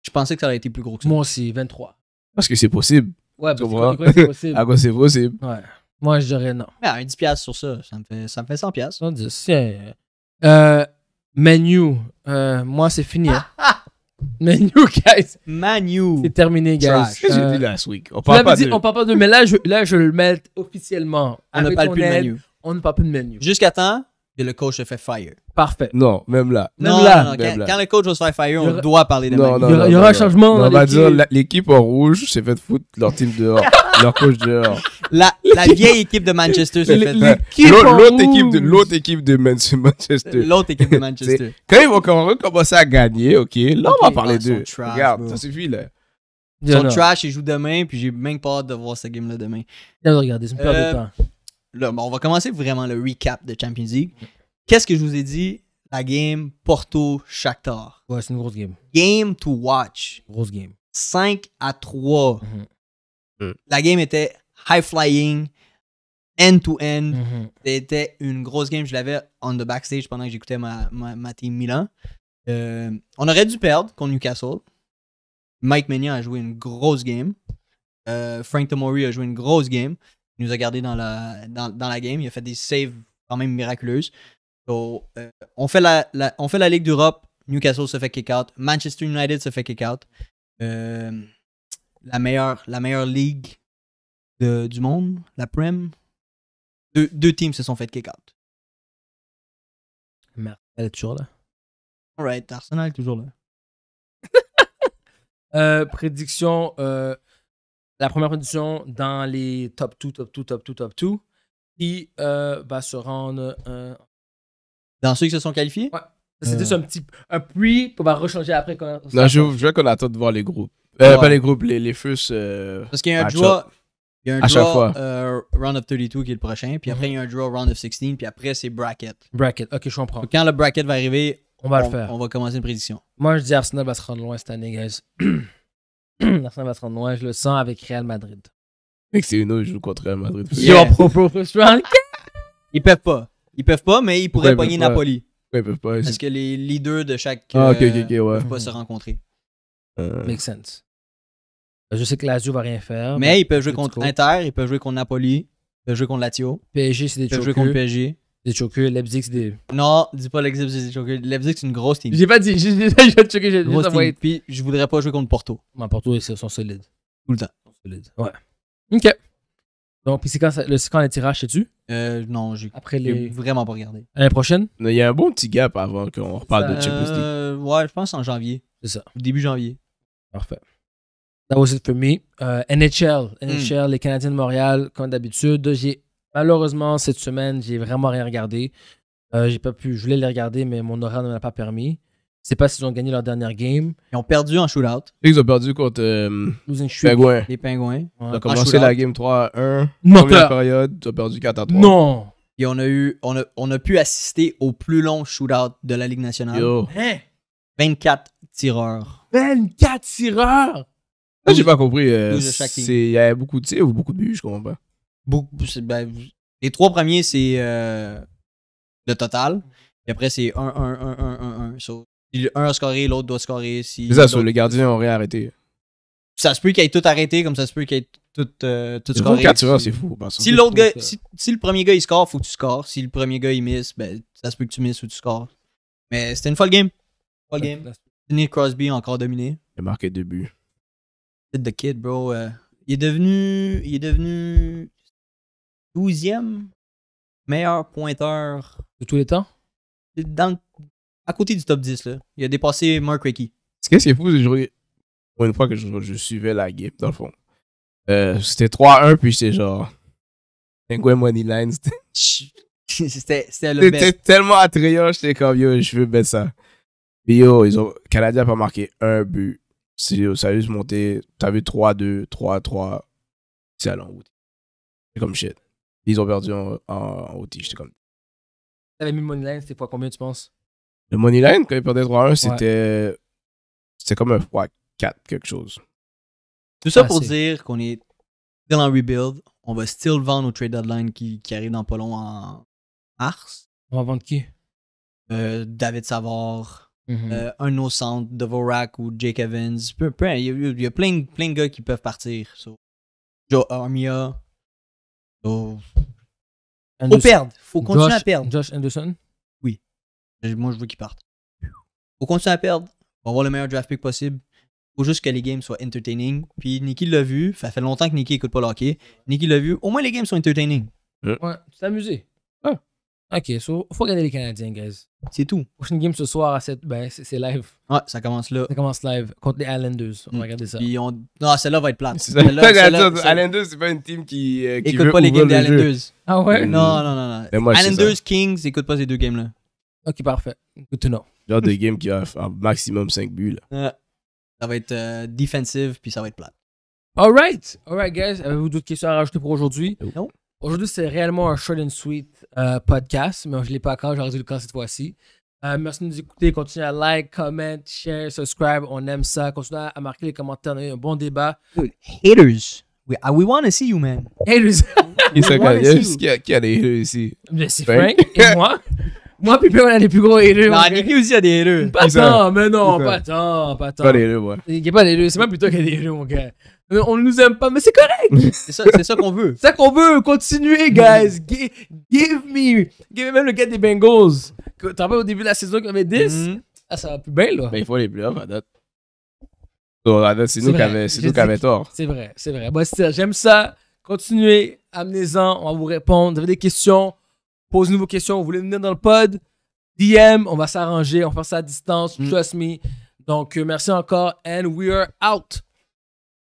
Speaker 2: Je pensais que ça aurait été plus gros que ça. Moi c'est 23.
Speaker 3: Parce que c'est possible. Ouais, parce que c'est possible. à quoi c'est possible.
Speaker 1: Ouais. Moi, je dirais non.
Speaker 2: Mais ah, un 10$ sur ça, ça me fait, ça me fait 100$. 110$.
Speaker 1: Euh, menu, euh, moi, c'est fini. Hein. Manu, guys. Manu. C'est terminé, guys. qu'est-ce que J'ai dit euh, last week. On parle pas de... On parle pas de... Mais là, je, le mets officiellement. On n'a pas plus de Manu. On n'a pas plus de Manu. Jusqu'à temps et le coach se fait fire.
Speaker 3: Parfait. Non, même là. non, là, non, quand,
Speaker 1: le coach va se faire fire, on doit parler de non, même. il y aura, un
Speaker 3: changement. on va dire l'équipe en rouge s'est fait foutre leur team dehors, leur coach dehors.
Speaker 2: La, la vieille équipe de Manchester s'est fait L'autre équipe
Speaker 3: de l'autre équipe de Manchester. L'autre équipe de Manchester. quand ils vont recommencer à gagner, ok, là on va parler ah, d'eux. Regarde,
Speaker 2: ça suffit là. Ils sont trash, ils jouent demain, puis j'ai même pas hâte de voir cette game là demain.
Speaker 1: Regardez, c'est une perte de euh, temps
Speaker 2: on va commencer vraiment le recap de Champions League. Qu'est-ce que je vous ai dit? La game Porto-Shakhtar. Ouais, c'est une grosse game. Game to watch. Grosse game. 5 à 3. Mhm. Euh. La game était high-flying, end-to-end. Mhm. C'était une grosse game. Je l'avais on the backstage pendant que j'écoutais ma, ma, team Milan. Euh, on aurait dû perdre contre Newcastle. Mike Maignan a joué une grosse game. Euh, Frank Tomori a joué une grosse game nous a gardé dans la, dans, la game. Il a fait des saves quand même miraculeuses. Euh, on, fait la, on fait la Ligue d'Europe. Newcastle se fait kick out. Manchester United se fait kick out. Euh, la, meilleure, la meilleure ligue de, du monde,
Speaker 4: la Prem. deux teams se sont fait kick out. Elle est toujours là. Alright, Arsenal est toujours là.
Speaker 1: Euh, prédiction la première position dans les top 2, top 2, top 2, top 2, qui euh, va se rendre. Euh, dans ceux qui se sont qualifiés Ouais. C'est euh. juste un petit. Un prix pour va rechanger après. Quand non, je,
Speaker 3: je veux qu'on attend de voir les groupes. Pas les groupes, les, les feux. Parce qu'il y a un draw. Il y a un draw
Speaker 2: Round of 32 qui est le prochain, puis après il y a un draw Round of 16, puis après c'est Bracket.
Speaker 1: Bracket, ok, je comprends. quand le Bracket va arriver, on va le faire. On va commencer une prédiction. Moi je dis Arsenal va se rendre loin cette année, guys. va se je le sens, avec Real Madrid.
Speaker 3: Mec, c'est une autre, je joue contre Real Madrid.
Speaker 2: Yeah.
Speaker 1: Ils peuvent pas. Ils peuvent pas, mais ils pourraient pogner Napoli.
Speaker 2: ils peuvent pas. Parce que les leaders de chaque. Ah, ok, ok, ok, euh, ouais. peuvent pas se rencontrer.
Speaker 3: Euh.
Speaker 1: Make sense. Je sais que Lazio va rien faire. Mais ils peuvent jouer contre
Speaker 2: Inter, ils peuvent jouer contre Napoli, ils peuvent jouer contre Latio. PSG, c'est des ils peuvent jouer contre PSG j'ai choqué Leipzig, c'est des. Non, dis pas Leipzig, c'est des Leipzig, c'est une grosse team. J'ai pas dit, j'ai choqué j'ai dit ça
Speaker 1: Puis je voudrais pas jouer contre Porto. Mais Porto, ils sont solides. Tout le temps. Ils sont solides. Ouais. Ok. Donc, puis c'est quand, le- c'est quand les tirages sais-tu
Speaker 2: Euh, non, j'ai
Speaker 1: vraiment pas regardé. L'année prochaine
Speaker 3: Il y a un bon petit gap avant qu'on reparle de Champions
Speaker 1: Euh, ouais, je pense en janvier. C'est ça. Début janvier. Parfait. That was it for me. Euh, NHL. NHL, hmm. les Canadiens de Montréal, comme d'habitude. J'ai Malheureusement, cette semaine, j'ai vraiment rien regardé. Euh, j'ai pas pu, je voulais les regarder, mais mon horaire ne m'a pas permis. Je sais pas s'ils ont gagné leur dernière game. Ils ont perdu en shootout.
Speaker 3: Ils ont perdu contre euh,
Speaker 1: les Pingouins. Ils ont commencé la game 3 à 1. Non,
Speaker 3: période, ils ont perdu 4 à 3.
Speaker 2: Non! Et on a, eu, on, a, on a pu assister au plus long shootout de la Ligue nationale. 24 hein? tireurs.
Speaker 1: 24
Speaker 4: tireurs!
Speaker 2: Là, j'ai pas compris. Euh, il y avait beaucoup de tirs ou beaucoup de buts, je comprends pas. Ben, les trois premiers, c'est euh, le total. Et mhm. après, c'est 1, 1, 1, 1, 1, si un a scoré, l'autre doit scorer. Si c'est ça, les
Speaker 3: gardiens arrêté.
Speaker 2: Ça se peut qu'ils ait tout arrêté, comme ça se peut qu'il aient tout, euh, tout scoré. c'est fou. si, le premier gars il score, faut que tu scores. Si le premier gars il miss, ben, ça se peut que tu misses ou tu scores. Mais c'était une folle game. Folle game. Nick Crosby encore dominé.
Speaker 3: Il a marqué deux buts.
Speaker 2: The Kid, bro. Euh. il est devenu. Il est devenu 12e meilleur pointeur. De tous les temps dans, À côté du top 10, là. Il a dépassé Mark Ricky.
Speaker 4: Ce qui est fou, c'est que
Speaker 3: pour une fois que je, je, suivais la game, dans le fond. Euh, c'était 3-1, puis c'était genre. Money
Speaker 2: c'était. c'était le C'était
Speaker 3: tellement attrayant, j'étais comme yo, je veux mettre ça. Puis yo, ils ont. Canadien n'a pas marqué un but. C'est, ça a juste monté. T'as vu 3-2, 3-3. C'est à l'enroute. C'est comme shit. Ils ont perdu en, en, en OT. J'étais comme.
Speaker 1: T'avais mis Moneyline, c'était fois combien, tu penses
Speaker 3: Le Moneyline, quand ils perdaient 3-1, c'était. C'était comme un fois 4, quelque chose. Tout ça ah, pour
Speaker 2: dire qu'on est still en rebuild. On va still vendre au trade deadline qui, qui arrive dans pas long en mars. On va vendre qui euh, David Savard, mm-hmm. euh, un de centre, Devorak ou Jake Evans. il, y a, plein, plein de gars qui peuvent partir. Joe Armia, Oh. perdre. Faut continuer à perdre.
Speaker 1: Josh Anderson
Speaker 2: Oui. Moi, je veux qu'il parte. Faut continuer à perdre. On va avoir le meilleur draft pick possible. Faut juste que les games soient entertaining. Puis Nikki l'a vu. Ça fait longtemps que Nicky écoute pas le hockey. l'a vu. Au moins, les games sont entertaining.
Speaker 1: Ouais, c'est amusé. Ah. OK, so, faut regarder les Canadiens, guys. C'est tout. Prochaine game ce soir à 7, ben, c'est live. Ouais, ça commence là. Ça commence live contre les Islanders. On va mm. regarder ça. Puis on... Non, celle-là va être plate. Islanders,
Speaker 3: c'est pas une team qui. Euh, écoute pas les games des Islanders. Ah ouais? Non, non, non. non. Islanders,
Speaker 2: Kings, écoute pas ces deux games-là. OK, parfait.
Speaker 3: Good to know. Genre des games qui ont un maximum 5 buts.
Speaker 2: Là. Ça va être euh,
Speaker 1: défensive puis ça va être plate. Alright, alright guys, avez-vous d'autres questions à rajouter pour aujourd'hui? Non. Aujourd'hui, c'est réellement un short and sweet euh, podcast, mais je ne l'ai pas encore, j'aurais dû le cas cette fois-ci. Euh, merci de nous écouter. Continuez à like, comment, share, subscribe. On aime ça. Continuez à marquer les commentaires. On a eu un bon débat. haters. We, uh, want to see you, man. Haters. Il y a,
Speaker 3: qui a des haters ici? C'est ben. Frank,
Speaker 1: et moi. moi, Pépé, on a les plus gros haters. Non, Nicky aussi a des haters. Pas tant, mais non, pas tant, pas tant. Pas des haters, moi. Il n'y a pas des haters. C'est même plutôt qu'il y a des haters, mon gars on ne nous aime pas, mais c'est correct. c'est ça, qu'on veut. C'est ça qu'on veut. Continuez, guys. give me. Give me même le gars des Bengals. T'as rappelles au début de la saison qu'on avait 10 mm-hmm. Ah, ça va plus bien, là. Mais ben, il faut les plus oh,
Speaker 3: à date. c'est nous qui avions tort.
Speaker 1: C'est vrai, c'est vrai. Bon, j'aime ça. Continuez, amenez-en, on va vous répondre. Vous avez des questions, posez-nous vos questions. Vous voulez venir dans le pod,
Speaker 4: DM, on va s'arranger, on va faire ça à distance. Mm. Trust me. Donc, euh, merci encore, and we are out.